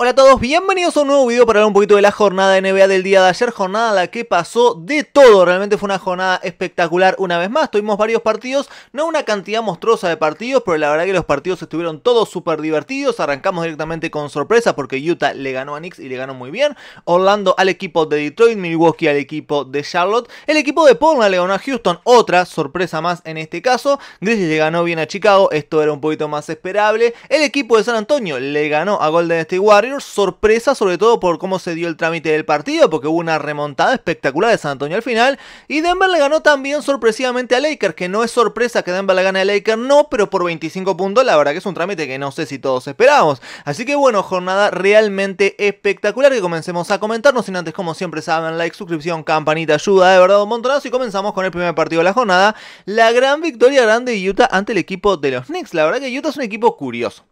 Hola a todos, bienvenidos a un nuevo video para hablar un poquito de la jornada de NBA del día de ayer, jornada la que pasó de todo, realmente fue una jornada espectacular una vez más, tuvimos varios partidos, no una cantidad monstruosa de partidos, pero la verdad que los partidos estuvieron todos súper divertidos, arrancamos directamente con sorpresa porque Utah le ganó a Knicks y le ganó muy bien, Orlando al equipo de Detroit, Milwaukee al equipo de Charlotte, el equipo de Portland le ganó a Houston, otra sorpresa más en este caso, Grizzlies le ganó bien a Chicago, esto era un poquito más esperable, el equipo de San Antonio le ganó a Golden State Warriors, sorpresa sobre todo por cómo se dio el trámite del partido, porque hubo una remontada espectacular de San Antonio al final, y Denver le ganó también sorpresivamente a Lakers, que no es sorpresa que Denver le gane a Lakers, no, pero por 25 puntos, la verdad que es un trámite que no sé si todos esperamos. Así que bueno, jornada realmente espectacular, que comencemos a comentarnos, sin antes como siempre saben, like, suscripción, campanita, ayuda, de verdad un montonazo, y comenzamos con el primer partido de la jornada, la gran victoria grande de Utah ante el equipo de los Knicks, la verdad que Utah es un equipo curioso.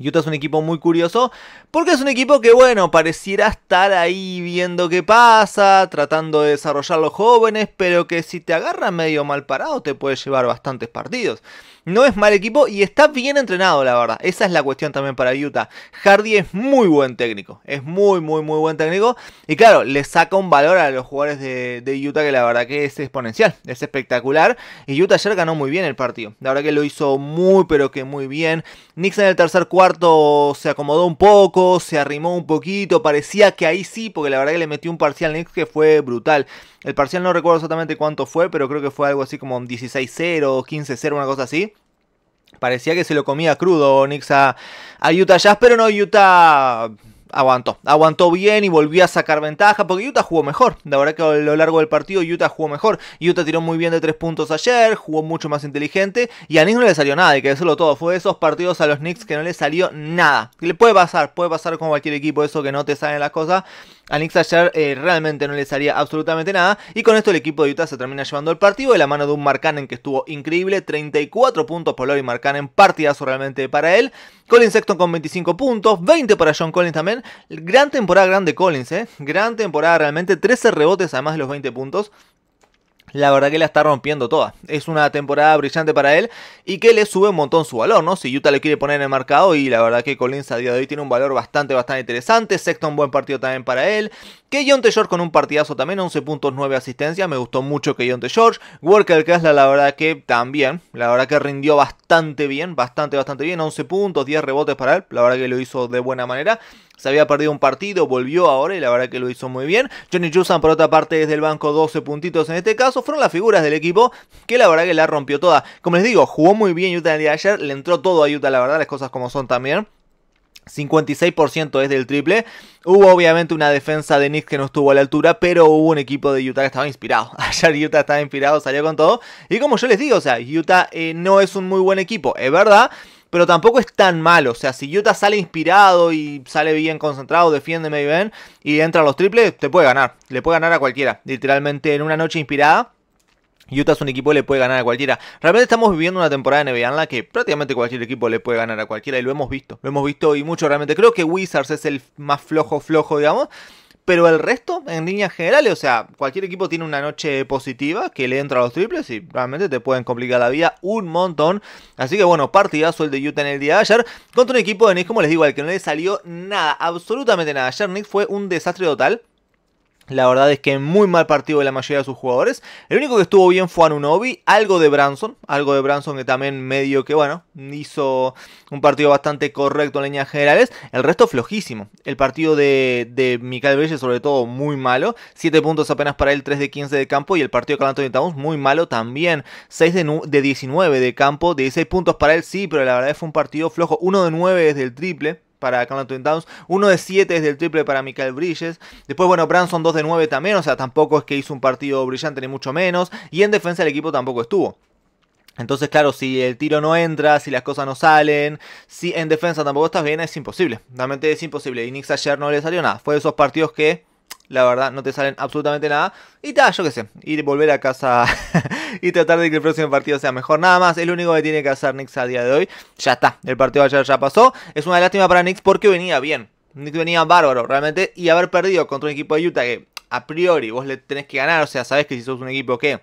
Utah es un equipo muy curioso porque es un equipo que, bueno, pareciera estar ahí viendo qué pasa, tratando de desarrollar los jóvenes, pero que si te agarra medio mal parado te puede llevar bastantes partidos. No es mal equipo y está bien entrenado, la verdad. Esa es la cuestión también para Utah. Hardy es muy buen técnico. Es muy, muy, muy buen técnico. Y claro, le saca un valor a los jugadores de, Utah que la verdad que es exponencial. Es espectacular. Y Utah ayer ganó muy bien el partido. La verdad que lo hizo muy, pero que muy bien. Nix en el tercer cuarto se acomodó un poco, se arrimó un poquito. Parecía que ahí sí, porque la verdad que le metió un parcial Nix que fue brutal. El parcial no recuerdo exactamente cuánto fue, pero creo que fue algo así como 16-0, 15-0, una cosa así. Parecía que se lo comía crudo Knicks a, Utah Jazz, pero no, Utah aguantó. Aguantó bien y volvió a sacar ventaja porque Utah jugó mejor. La verdad que a lo largo del partido Utah jugó mejor. Utah tiró muy bien de tres puntos ayer, jugó mucho más inteligente y a Knicks no le salió nada, hay que decirlo todo. Fue de esos partidos a los Knicks que no le salió nada. Le puede pasar, puede pasar con cualquier equipo eso que no te salen las cosas. A Nick eh, realmente no les haría absolutamente nada. Y con esto el equipo de Utah se termina llevando el partido de la mano de un en que estuvo increíble. 34 puntos por Lori en partidazo realmente para él. Collins Sexton con 25 puntos, 20 para John Collins también. Gran temporada grande Collins, ¿eh? Gran temporada realmente, 13 rebotes además de los 20 puntos. La verdad que la está rompiendo toda. Es una temporada brillante para él y que le sube un montón su valor, ¿no? Si Utah le quiere poner en el mercado y la verdad que Collins a día de hoy tiene un valor bastante, bastante interesante. Sexton, buen partido también para él. Que John George con un partidazo también, 11 puntos, 9 asistencias. Me gustó mucho que John George. Walker Kessler, la verdad que también. La verdad que rindió bastante bien, bastante, bastante bien. 11 puntos, 10 rebotes para él. La verdad que lo hizo de buena manera se había perdido un partido, volvió ahora y la verdad que lo hizo muy bien. Johnny Jusan, por otra parte, es del banco 12 puntitos en este caso, fueron las figuras del equipo que la verdad que la rompió toda. Como les digo, jugó muy bien Utah el día de ayer, le entró todo a Utah, la verdad, las cosas como son también. 56% es del triple. Hubo obviamente una defensa de Nick que no estuvo a la altura, pero hubo un equipo de Utah que estaba inspirado. Ayer Utah estaba inspirado, salió con todo. Y como yo les digo, o sea, Utah eh, no es un muy buen equipo, es verdad, pero tampoco es tan malo. O sea, si Utah sale inspirado y sale bien concentrado, defiende medio bien y entra a los triples, te puede ganar. Le puede ganar a cualquiera. Literalmente en una noche inspirada. Utah es un equipo que le puede ganar a cualquiera. Realmente estamos viviendo una temporada de NBA en la que prácticamente cualquier equipo le puede ganar a cualquiera y lo hemos visto. Lo hemos visto y mucho realmente. Creo que Wizards es el más flojo, flojo, digamos. Pero el resto, en líneas generales, o sea, cualquier equipo tiene una noche positiva que le entra a los triples y realmente te pueden complicar la vida un montón. Así que bueno, partidazo el de Utah en el día de ayer contra un equipo de Knicks, como les digo, al que no le salió nada, absolutamente nada. Ayer Knicks fue un desastre total. La verdad es que muy mal partido de la mayoría de sus jugadores. El único que estuvo bien fue Anunobi, algo de Branson, algo de Branson que también medio que, bueno, hizo un partido bastante correcto en líneas generales. El resto flojísimo. El partido de, de Mikael sobre todo muy malo. 7 puntos apenas para él, 3 de 15 de campo. Y el partido de Carl Anthony muy malo también. 6 de, de 19 de campo, 16 puntos para él, sí, pero la verdad fue un partido flojo. 1 de 9 desde el triple para Carlton Towns, uno de 7 es del triple para Michael Bridges. Después, bueno, Branson 2 de 9 también, o sea, tampoco es que hizo un partido brillante ni mucho menos. Y en defensa el equipo tampoco estuvo. Entonces, claro, si el tiro no entra, si las cosas no salen, si en defensa tampoco estás bien, es imposible. Realmente es imposible. Y Knicks ayer no le salió nada. Fue de esos partidos que la verdad no te salen absolutamente nada. Y tal, yo qué sé, ir volver a casa y tratar de que el próximo partido sea mejor. Nada más, es lo único que tiene que hacer Nix a día de hoy. Ya está, el partido ayer ya pasó. Es una lástima para Knicks porque venía bien. Knicks venía bárbaro, realmente. Y haber perdido contra un equipo de Utah que a priori vos le tenés que ganar. O sea, sabés que si sos un equipo que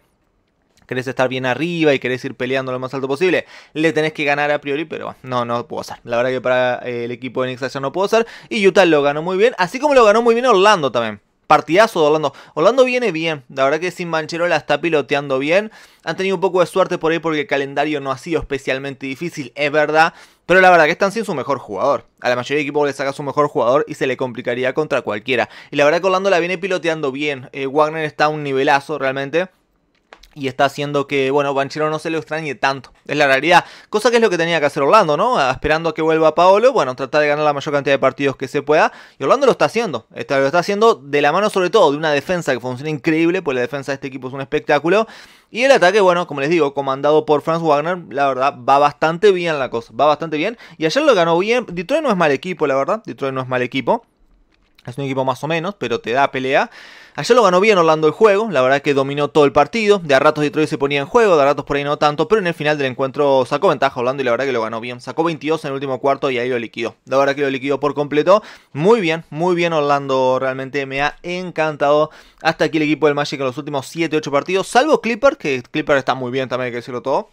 querés estar bien arriba y querés ir peleando lo más alto posible, le tenés que ganar a priori, pero no, no puedo ser. La verdad que para eh, el equipo de Knicks no puedo ser. Y Utah lo ganó muy bien, así como lo ganó muy bien Orlando también. Partidazo de Orlando. Orlando viene bien. La verdad que sin Manchero la está piloteando bien. Han tenido un poco de suerte por ahí porque el calendario no ha sido especialmente difícil, es verdad. Pero la verdad que están sin su mejor jugador. A la mayoría de equipos le saca su mejor jugador y se le complicaría contra cualquiera. Y la verdad que Orlando la viene piloteando bien. Eh, Wagner está a un nivelazo realmente y está haciendo que, bueno, Banchero no se lo extrañe tanto. Es la realidad. Cosa que es lo que tenía que hacer Orlando, ¿no? Esperando que vuelva Paolo, bueno, tratar de ganar la mayor cantidad de partidos que se pueda. Y Orlando lo está haciendo. Está, lo está haciendo de la mano, sobre todo, de una defensa que funciona increíble, pues la defensa de este equipo es un espectáculo. Y el ataque, bueno, como les digo, comandado por Franz Wagner, la verdad, va bastante bien la cosa. Va bastante bien. Y ayer lo ganó bien. Detroit no es mal equipo, la verdad. Detroit no es mal equipo. Es un equipo más o menos, pero te da pelea. Ayer lo ganó bien Orlando el juego, la verdad que dominó todo el partido, de a ratos Detroit se ponía en juego, de a ratos por ahí no tanto, pero en el final del encuentro sacó ventaja Orlando y la verdad que lo ganó bien, sacó 22 en el último cuarto y ahí lo liquidó, la verdad que lo liquidó por completo, muy bien, muy bien Orlando, realmente me ha encantado hasta aquí el equipo del Magic en los últimos 7-8 partidos, salvo Clipper, que Clipper está muy bien también hay que decirlo todo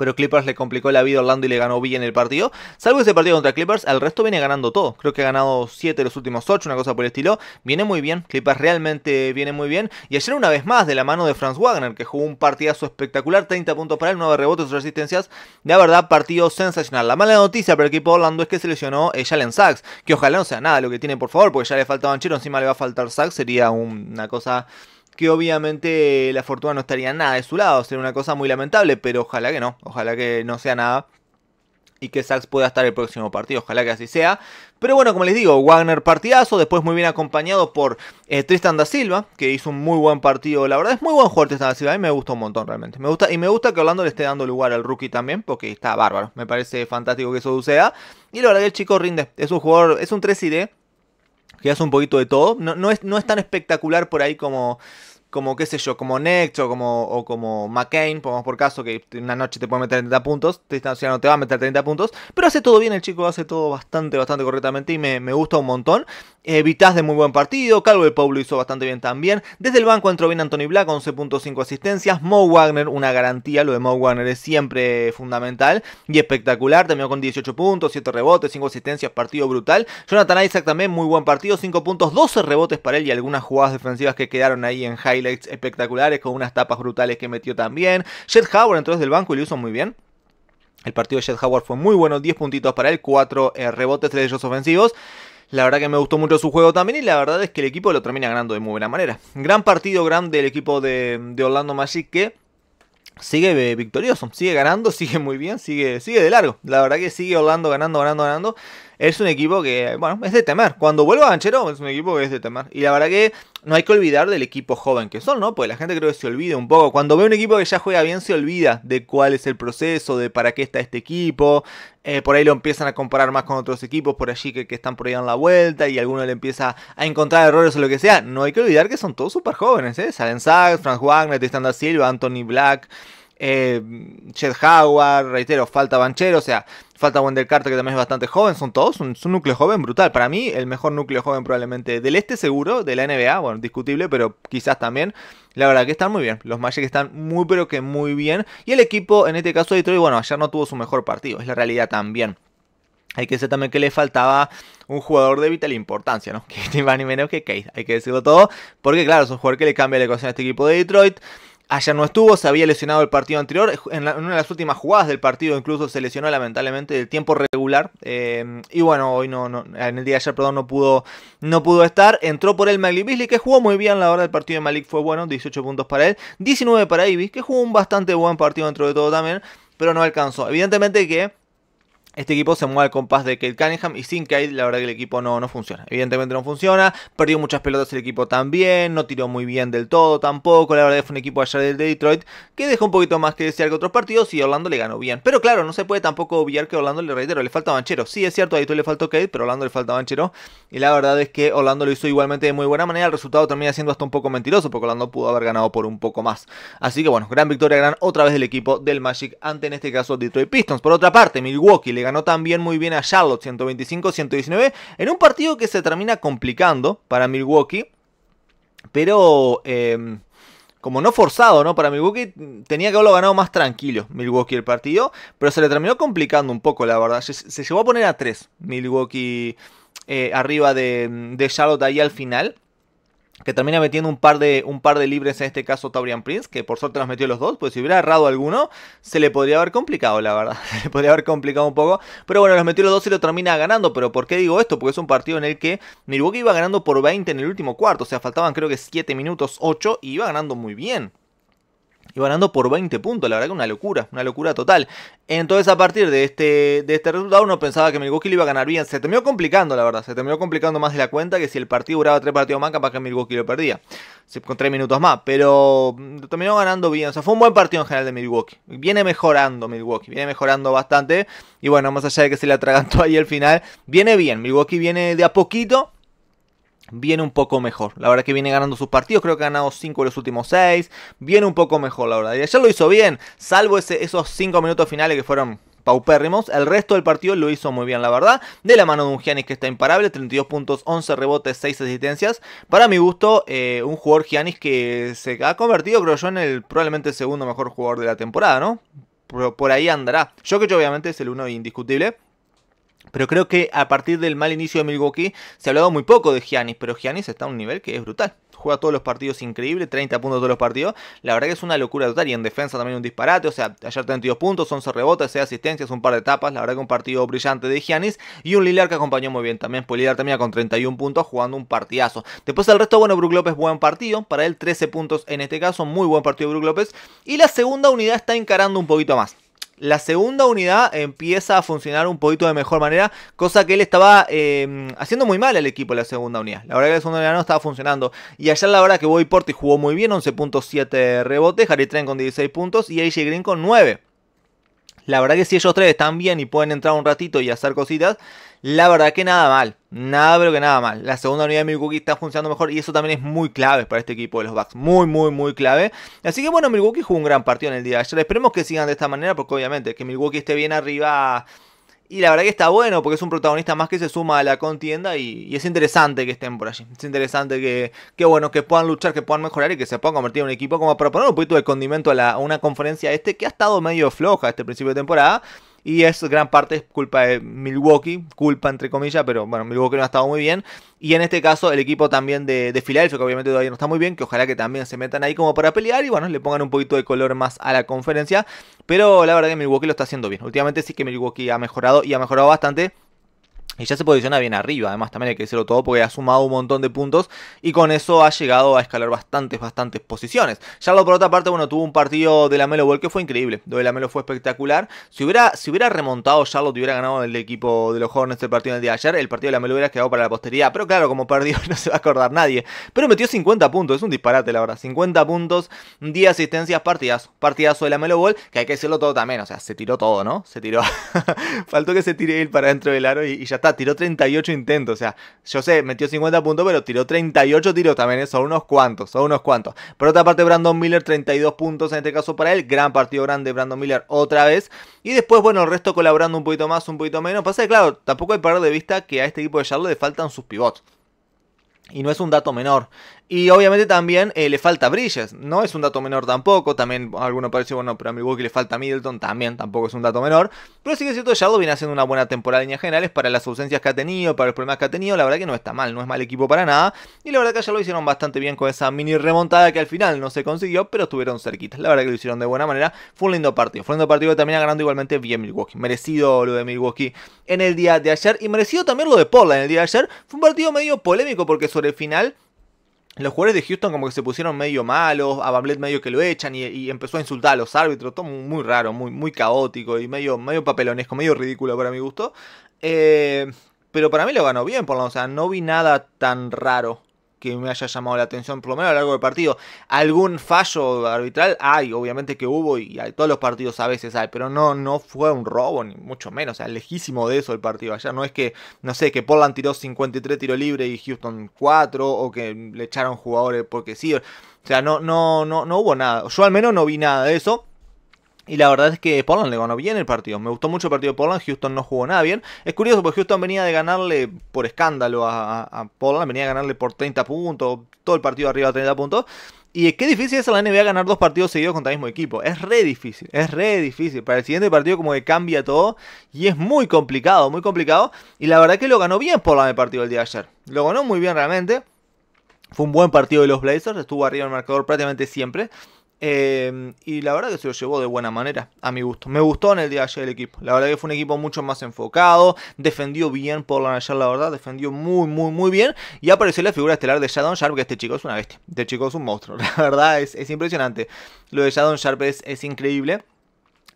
pero Clippers le complicó la vida a Orlando y le ganó bien el partido. Salvo ese partido contra Clippers, al resto viene ganando todo. Creo que ha ganado 7 de los últimos 8, una cosa por el estilo. Viene muy bien, Clippers realmente viene muy bien. Y ayer una vez más de la mano de Franz Wagner, que jugó un partidazo espectacular, 30 puntos para él, 9 rebotes, 8 asistencias. de verdad, partido sensacional. La mala noticia para el equipo de Orlando es que se lesionó eh, Jalen Sachs, que ojalá no sea nada lo que tiene, por favor, porque ya le faltaba Banchero, encima le va a faltar Sachs, sería una cosa que obviamente la fortuna no estaría nada de su lado, sería una cosa muy lamentable, pero ojalá que no, ojalá que no sea nada y que Sachs pueda estar el próximo partido, ojalá que así sea. Pero bueno, como les digo, Wagner partidazo, después muy bien acompañado por eh, Tristan da Silva, que hizo un muy buen partido, la verdad es muy buen jugador Tristan da Silva, a mí me gusta un montón realmente. Me gusta, y me gusta que Orlando le esté dando lugar al rookie también, porque está bárbaro, me parece fantástico que eso suceda. Y la verdad que el chico rinde, es un jugador, es un 3 y D, que hace un poquito de todo. No, es, no es tan espectacular por ahí como como qué sé yo, como Next o como, o como McCain, pongamos por caso, que una noche te puede meter 30 puntos, Tristan no te va a meter 30 puntos, pero hace todo bien el chico, hace todo bastante, bastante correctamente y me, gusta un montón. Evitas eh, de muy buen partido, Calvo de Pau hizo bastante bien también. Desde el banco entró bien Anthony Black, 11.5 asistencias. Mo Wagner, una garantía, lo de Mo Wagner es siempre fundamental y espectacular. también con 18 puntos, 7 rebotes, 5 asistencias, partido brutal. Jonathan Isaac también, muy buen partido, 5 puntos, 12 rebotes para él y algunas jugadas defensivas que quedaron ahí en high espectaculares con unas tapas brutales que metió también. Jed Howard entró desde el banco y lo hizo muy bien. El partido de Jed Howard fue muy bueno, 10 puntitos para él, 4 eh, rebotes, 3 de ellos ofensivos. La verdad que me gustó mucho su juego también y la verdad es que el equipo lo termina ganando de muy buena manera. Gran partido, gran del equipo de, Orlando Magic que sigue eh, victorioso, sigue ganando, sigue muy bien, sigue, sigue de largo. La verdad que sigue Orlando ganando, ganando, ganando. Es un equipo que, bueno, es de temer. Cuando vuelva ganchero es un equipo que es de temer. Y la verdad que no hay que olvidar del equipo joven que son, ¿no? Porque la gente creo que se olvida un poco. Cuando ve un equipo que ya juega bien, se olvida de cuál es el proceso, de para qué está este equipo. Eh, por ahí lo empiezan a comparar más con otros equipos por allí que, están por ahí en la vuelta y alguno le empieza a encontrar errores o lo que sea. No hay que olvidar que son todos súper jóvenes, ¿eh? Salen Sachs, Franz Wagner, Tristan da Silva, Anthony Black, eh, Chet Howard, reitero, falta Banchero, o sea Falta Wendell Carter, que también es bastante joven. Son todos un, núcleo joven brutal. Para mí, el mejor núcleo joven probablemente del este seguro, de la NBA. Bueno, discutible, pero quizás también. La verdad que están muy bien. Los Magic están muy, pero que muy bien. Y el equipo, en este caso de Detroit, bueno, ayer no tuvo su mejor partido. Es la realidad también. Hay que decir también que le faltaba un jugador de vital importancia, ¿no? Que ni ni menos que Kate, hay que decirlo todo. Porque claro, es un jugador que le cambia la ecuación a este equipo de Detroit. Ayer no estuvo, se había lesionado el partido anterior. En, una de las últimas jugadas del partido, incluso se lesionó lamentablemente el tiempo regular. Eh, y bueno, hoy no, en el día de ayer, perdón, no pudo, no pudo estar. Entró por el Malik que jugó muy bien. La hora del partido de Malik fue bueno, 18 puntos para él, 19 para Ibis, que jugó un bastante buen partido dentro de todo también, pero no alcanzó. Evidentemente que este equipo se mueve al compás de Kate Cunningham y sin Kate la verdad que el equipo no, no funciona. Evidentemente no funciona, perdió muchas pelotas el equipo también, no tiró muy bien del todo tampoco. La verdad fue un equipo ayer del de Detroit que dejó un poquito más que desear que otros partidos y Orlando le ganó bien. Pero claro, no se puede tampoco obviar que Orlando le reitero, le falta Banchero. Sí, es cierto, a Detroit le faltó Kate, pero Orlando le falta Banchero. Y la verdad es que Orlando lo hizo igualmente de muy buena manera. El resultado termina siendo hasta un poco mentiroso porque Orlando pudo haber ganado por un poco más. Así que bueno, gran victoria, gran otra vez del equipo del Magic ante en este caso Detroit Pistons. Por otra parte, Milwaukee ganó también muy bien a Charlotte 125-119 en un partido que se termina complicando para Milwaukee, pero... Em, como no forzado, ¿no? Para Milwaukee tenía que haberlo ganado más tranquilo Milwaukee el partido, pero se le terminó complicando un poco, la verdad. Se, llegó a poner a 3 Milwaukee eh, arriba de, de Charlotte ahí al final que termina metiendo un par de, un par de libres, en este caso Taurian Prince, que por suerte los metió los dos, pues si hubiera errado alguno, se le podría haber complicado, la verdad, se le podría haber complicado un poco, pero bueno, los metió los dos y lo termina ganando, pero ¿por qué digo esto? Porque es un partido en el que Milwaukee iba ganando por 20 en el último cuarto, o sea, faltaban creo que 7 minutos, 8, y iba ganando muy bien, y ganando por 20 puntos, la verdad que una locura, una locura total. Entonces a partir de este, de este resultado uno pensaba que Milwaukee lo iba a ganar bien. Se terminó complicando, la verdad, se terminó complicando más de la cuenta que si el partido duraba tres partidos más, capaz que Milwaukee lo perdía. Con tres minutos más, pero mm, terminó ganando bien. O sea, fue un buen partido en general de Milwaukee. Viene mejorando Milwaukee, viene mejorando bastante. Y bueno, más allá de que se le atragantó ahí el final, viene bien. Milwaukee viene de a poquito viene un poco mejor. La verdad que viene ganando sus partidos, creo que ha ganado 5 de los últimos 6. Viene un poco mejor, la verdad. Y ayer lo hizo bien, salvo esos 5 minutos finales que fueron paupérrimos. El resto del partido lo hizo muy bien, la verdad. De la mano de un Giannis que está imparable, 32 puntos, 11 rebotes, 6 asistencias. Para mi gusto, eh, un jugador Giannis que se ha convertido, creo yo, en el probablemente segundo mejor jugador de la temporada, ¿no? Por, por ahí andará. Yo obviamente es el uno indiscutible. Pero creo que a partir del mal inicio de Milwaukee se ha hablado muy poco de Giannis, pero Giannis está a un nivel que es brutal. Juega todos los partidos increíble, 30 puntos todos los partidos. La verdad que es una locura total. Y en defensa también un disparate. O sea, ayer 32 puntos, 11 rebotes, 6 asistencias, un par de tapas. La verdad que un partido brillante de Giannis. Y un Lillard que acompañó muy bien también. Pues Lillard también con 31 puntos jugando un partidazo. Después el resto, bueno, Brook López, buen partido. Para él 13 puntos en este caso. Muy buen partido de Brook López. Y la segunda unidad está encarando un poquito más la segunda unidad empieza a funcionar un poquito de mejor manera, cosa que él estaba em, haciendo muy mal al equipo la segunda unidad. La verdad que la segunda unidad no estaba funcionando. Y ayer la verdad que Boy Porti jugó muy bien, 11.7 rebotes, Harry Trent con 16 puntos y AJ Green con 9. La verdad que si ellos tres están bien y pueden entrar un ratito y hacer cositas, la verdad que nada mal. Nada, pero que nada mal. La segunda unidad de Milwaukee está funcionando mejor y eso también es muy clave para este equipo de los Bucks. Muy, muy, muy clave. Así que bueno, Milwaukee jugó un gran partido en el día de ayer. Esperemos que sigan de esta manera porque obviamente que Milwaukee esté bien arriba y la verdad que está bueno porque es un protagonista más que se suma a la contienda y, es interesante que estén por allí. Es interesante que, bueno, que puedan luchar, que puedan mejorar y que se puedan convertir en un equipo como para poner un poquito de condimento a, a una conferencia este que ha estado medio floja este principio de temporada. Y es gran parte culpa de Milwaukee, culpa entre comillas, pero bueno, Milwaukee no ha estado muy bien. Y en este caso, el equipo también de, de Filadelfia, que obviamente todavía no está muy bien, que ojalá que también se metan ahí como para pelear y bueno, le pongan un poquito de color más a la conferencia. Pero la verdad que Milwaukee lo está haciendo bien. Últimamente sí que Milwaukee ha mejorado y ha mejorado bastante. Y ya se posiciona bien arriba, además también hay que decirlo todo porque ha sumado un montón de puntos y con eso ha llegado a escalar bastantes, bastantes posiciones. Charlotte por otra parte, bueno, tuvo un partido de la Melo Ball que fue increíble, donde la Melo fue espectacular. Si hubiera, si hubiera remontado Charlotte y hubiera ganado el equipo de los Hornets el partido del día de ayer, el partido de la Melo hubiera quedado para la posteridad, pero claro, como perdió no se va a acordar nadie. Pero metió 50 puntos, es un disparate la verdad, 50 puntos, 10 asistencias, partidazo, partidazo de la Melo Ball, que hay que decirlo todo también, o sea, se tiró todo, ¿no? Se tiró, faltó que se tire él para dentro del aro y ya está tiró 38 intentos. O sea, yo sé, metió 50 puntos, pero tiró 38 tiros también. ¿eh? Son unos cuantos, son unos cuantos. Por otra parte, Brandon Miller, 32 puntos en este caso para él. Gran partido grande, Brandon Miller, otra vez. Y después, bueno, el resto colaborando un poquito más, un poquito menos. Pasa que, claro, tampoco hay que perder de vista que a este equipo de Charlotte le faltan sus pivots. Y no es un dato menor. Y obviamente también eh, le falta Bridges, no es un dato menor tampoco. También alguno parece, bueno, pero a Milwaukee le falta Middleton, también tampoco es un dato menor. Pero sí que es cierto, viene haciendo una buena temporada en líneas generales para las ausencias que ha tenido, para los problemas que ha tenido. La verdad que no está mal, no es mal equipo para nada. Y la verdad que ya lo hicieron bastante bien con esa mini remontada que al final no se consiguió, pero estuvieron cerquitas. La verdad que lo hicieron de buena manera. Fue un lindo partido. Fue un lindo partido que también ganando igualmente bien Milwaukee. Merecido lo de Milwaukee en el día de ayer. Y merecido también lo de Portland en el día de ayer. Fue un partido medio polémico porque sobre el final los jugadores de Houston como que se pusieron medio malos, a Bamblet medio que lo echan y, empezó a insultar a los árbitros, todo muy raro, muy, muy caótico y medio, medio papelonesco, medio ridículo para mi gusto. Eh, pero para mí lo ganó bien, por o sea, no vi nada tan raro que me haya llamado la atención, por lo menos a lo largo del partido. Algún fallo arbitral hay, obviamente que hubo y hay, todos los partidos a veces hay, pero no, no fue un robo, ni mucho menos, o sea, lejísimo de eso el partido ayer. No es que, no sé, que Portland tiró 53 tiro libre y Houston 4, o que le echaron jugadores porque sí. O sea, no, no, no, no hubo nada. Yo al menos no vi nada de eso. Y la verdad es que Portland le ganó bien el partido. Me gustó mucho el partido de Portland. Houston no jugó nada bien. Es curioso porque Houston venía de ganarle por escándalo a, a Venía a ganarle por 30 puntos. Todo el partido arriba de 30 puntos. Y qué difícil es a la NBA ganar dos partidos seguidos contra el mismo equipo. Es re difícil, es re difícil. Para el siguiente partido como que cambia todo y es muy complicado, muy complicado. Y la verdad es que lo ganó bien por el partido del día de ayer. Lo ganó muy bien realmente. Fue un buen partido de los Blazers, estuvo arriba en el marcador prácticamente siempre. Em, y la verdad que se lo llevó de buena manera, a mi gusto. Me gustó en el día de ayer el equipo. La verdad que fue un equipo mucho más enfocado. Defendió bien por la ayer, la verdad. Defendió muy, muy, muy bien. Y apareció la figura estelar de Shadon Sharp, que este chico es una bestia. Este chico es un monstruo. La verdad es, es impresionante. Lo de Shadon Sharp es increíble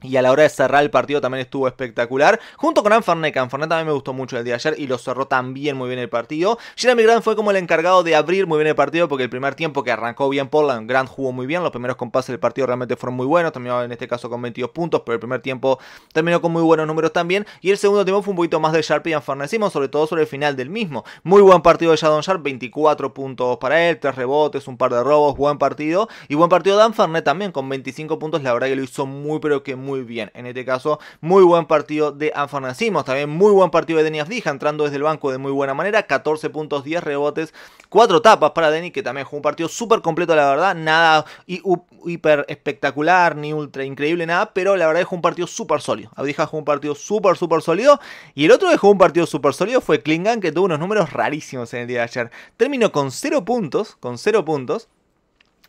y a la hora de cerrar el partido también estuvo espectacular. Junto con Anfarnet, Anfarnet también me gustó mucho el día de ayer y lo cerró también muy bien el partido. Jeremy Grant fue como el encargado de abrir muy bien el partido porque el primer tiempo que arrancó bien Portland, Grant jugó muy bien. Los primeros compases del partido realmente fueron muy buenos. Terminó en este caso con 22 puntos, pero el primer tiempo terminó con muy buenos números también. Y el segundo tiempo fue un poquito más de Sharp y Anfarnet Simon, sobre todo sobre el final del mismo. Muy buen partido de Jadon Sharp, 24 puntos para él, 3 rebotes, un par de robos, buen partido. Y buen partido de Anfarnet también con 25 puntos. La verdad que lo hizo muy, pero que muy muy bien. En este caso, muy buen partido de Anfarnacimos, también muy buen partido de Denny Abdija entrando desde el banco de muy buena manera, 14 puntos, 10 rebotes, 4 tapas para Denny, que también jugó un partido súper completo, la verdad, nada hiper espectacular, ni ultra increíble, nada, pero la verdad dejó un partido súper sólido. Abdija jugó un partido súper, súper sólido, y el otro que jugó un partido súper sólido fue Klingan, que tuvo unos números rarísimos en el día de ayer. Terminó con 0 puntos, con 0 puntos,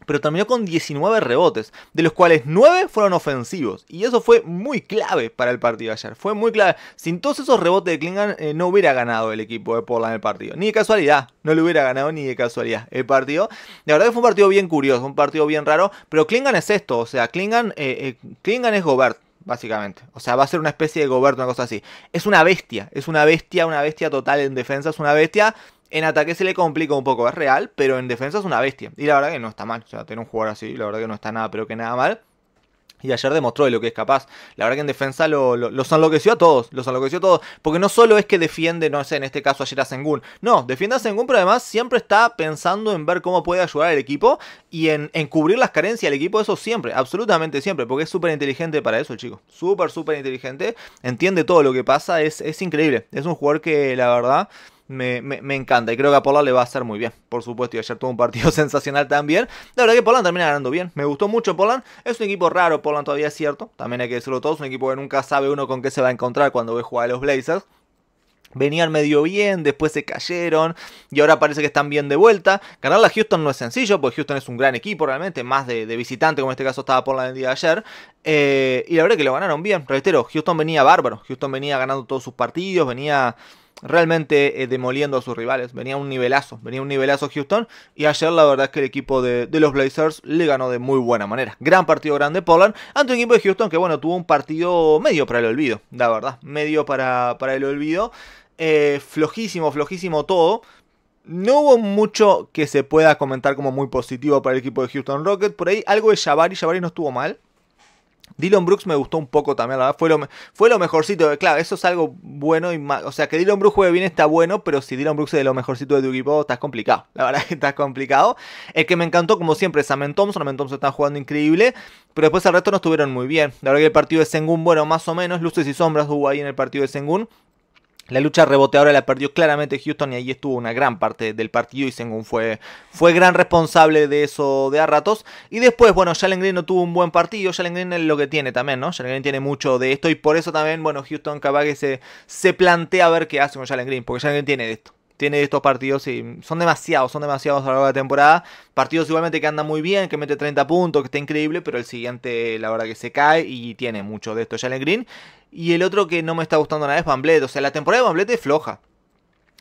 pero terminó con 19 rebotes, de los cuales 9 fueron ofensivos. Y eso fue muy clave para el partido ayer. Fue muy clave. Sin todos esos rebotes de Klingan, eh, no hubiera ganado el equipo de Portland el partido. Ni de casualidad. No le hubiera ganado ni de casualidad el partido. La verdad que fue un partido bien curioso, un partido bien raro. Pero Klingan es esto. O sea, Klingan, eh, eh, Klingan es Gobert básicamente. O sea, va a ser una especie de Gobert, una cosa así. Es una bestia, es una bestia, una bestia total en defensa, es una bestia en ataque se le complica un poco, es real, pero en defensa es una bestia. Y la verdad que no está mal. O sea, tener un jugador así, la verdad que no está nada, pero que nada mal. Y ayer demostró de lo que es capaz. La verdad que en defensa los enloqueció a todos. Los enloqueció a todos. Porque no solo es que defiende, no sé, en este caso ayer a Sengun. No, defiende a Sengun, pero además siempre está pensando en ver cómo puede ayudar al equipo y en, cubrir las carencias del equipo. Eso siempre, absolutamente siempre. Porque es súper inteligente para eso el chico. Súper, súper inteligente. Entiende todo lo que pasa. Es, es increíble. Es un jugador que la verdad me, encanta y creo que a Polan le va a hacer muy bien, por supuesto. Y ayer tuvo un partido sensacional también. La verdad que Polan termina ganando bien, me gustó mucho Poland, Es un equipo raro, Polan todavía es cierto, también hay que decirlo todo. Es un equipo que nunca sabe uno con qué se va a encontrar cuando ve jugar a los Blazers venían medio bien, después se cayeron y ahora parece que están bien de vuelta. Ganarla a Houston no es sencillo, porque Houston es un gran equipo realmente, más de, visitante, como en este caso estaba por el día de ayer. Eh, y la verdad que lo ganaron bien, reitero, Houston venía bárbaro, Houston venía ganando todos sus partidos, venía realmente eh, demoliendo a sus rivales. Venía un nivelazo, venía un nivelazo Houston. Y ayer la verdad es que el equipo de, los Blazers le ganó de muy buena manera. Gran partido grande Portland ante un equipo de Houston que bueno, tuvo un partido medio para el olvido, la verdad. Medio para, para el olvido. Eh, flojísimo, flojísimo todo. No hubo mucho que se pueda comentar como muy positivo para el equipo de Houston Rockets. Por ahí algo de Jabari. Jabari no estuvo mal. Dylan Brooks me gustó un poco también, la verdad. Fue lo, fue lo mejorcito. Claro, eso es algo bueno y O sea, que Dylan Brooks juegue bien está bueno, pero si Dylan Brooks es de lo mejorcito de tu equipo, estás complicado. La verdad que estás complicado. El que me encantó, como siempre, es Amen Thompson. Amen Thompson está jugando increíble. Pero después el resto no estuvieron muy bien. La verdad que el partido de Sengun, bueno, más o menos, luces y sombras hubo ahí en el partido de Sengún. La lucha reboteadora la perdió claramente Houston y ahí estuvo una gran parte del partido y Sengun fue, fue gran responsable de eso de a ratos. Y después, bueno, Jalen Green no tuvo un buen partido, Jalen Green es lo que tiene también, ¿no? Jalen Green tiene mucho de esto y por eso también, bueno, Houston capaz que se, se plantea a ver qué hace con Jalen Green, porque Jalen Green tiene de esto tiene estos partidos y son demasiados, son demasiados a lo largo de la temporada. Partidos igualmente que andan muy bien, que mete 30 puntos, que está increíble, pero el siguiente la verdad que se cae y tiene mucho de esto Jalen Green. Y el otro que no me está gustando nada es Bamblet. O sea, la temporada de Bamblet es floja.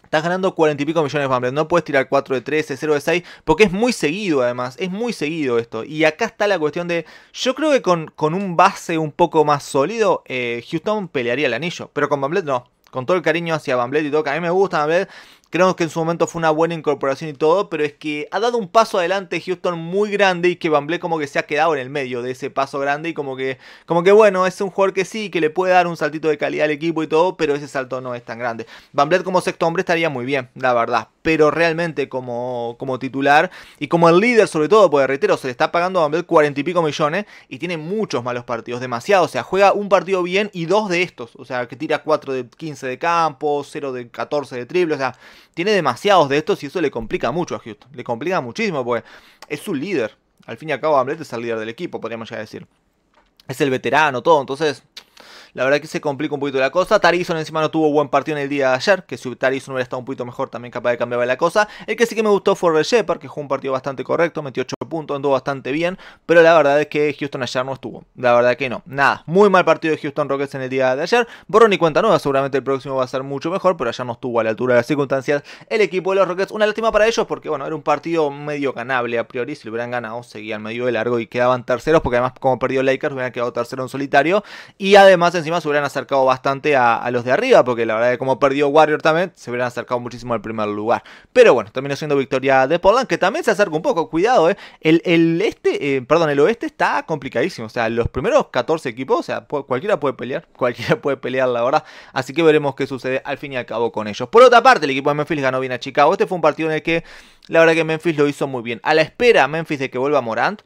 Estás ganando cuarenta y pico millones de Bamblet. No puedes tirar 4 de 13, 0 de 6. Porque es muy seguido, además. Es muy seguido esto. Y acá está la cuestión de. Yo creo que con, un base un poco más sólido, eh, Houston pelearía el anillo. Pero con Bamblet no. Con todo el cariño hacia Bamblet y todo, que a mí me gusta Bamblet. Creemos que en su momento fue una buena incorporación y todo, pero es que ha dado un paso adelante Houston muy grande y que Bamble como que se ha quedado en el medio de ese paso grande y como que, como que bueno, es un jugador que sí, que le puede dar un saltito de calidad al equipo y todo, pero ese salto no es tan grande. Bamblet como sexto hombre estaría muy bien, la verdad pero realmente como, como titular y como el líder sobre todo, porque reitero, se le está pagando a Amlet cuarenta y pico millones y tiene muchos malos partidos, demasiados, o sea, juega un partido bien y dos de estos, o sea, que tira 4 de 15 de campo, 0 de 14 de triple, o sea, tiene demasiados de estos y eso le complica mucho a Houston, le complica muchísimo porque es su líder, al fin y al cabo Amlet es el líder del equipo, podríamos ya decir. Es el veterano, todo, entonces la verdad que se complica un poquito la cosa. Tarison encima no tuvo buen partido en el día de ayer, que si Tarison hubiera estado un poquito mejor también capaz de cambiar la cosa. El que sí que me gustó fue Red Shepard, que jugó un partido bastante correcto, metió 8 puntos, andó bastante bien, pero la verdad es que Houston ayer no estuvo. La verdad que no. Nada, muy mal partido de Houston Rockets en el día de ayer. Borrón ni cuenta nueva, seguramente el próximo va a ser mucho mejor, pero ayer no estuvo a la altura de las circunstancias el equipo de los Rockets. Una lástima para ellos porque, bueno, era un partido medio ganable a priori, si lo hubieran ganado seguían medio de largo y quedaban terceros, porque además como perdió Lakers hubieran quedado tercero en solitario. Y además en encima se hubieran acercado bastante a, los de arriba, porque la verdad es que como perdió Warrior también, se hubieran acercado muchísimo al primer lugar. Pero bueno, terminó siendo victoria de Portland, que también se acerca un poco, cuidado, eh. el, este, eh, perdón, el oeste está complicadísimo, o sea, los primeros 14 equipos, o sea, cualquiera puede pelear, cualquiera puede pelear, la verdad, así que veremos qué sucede al fin y al cabo con ellos. Por otra parte, el equipo de Memphis ganó bien a Chicago, este fue un partido en el que la verdad que Memphis lo hizo muy bien. A la espera Memphis de que vuelva Morant,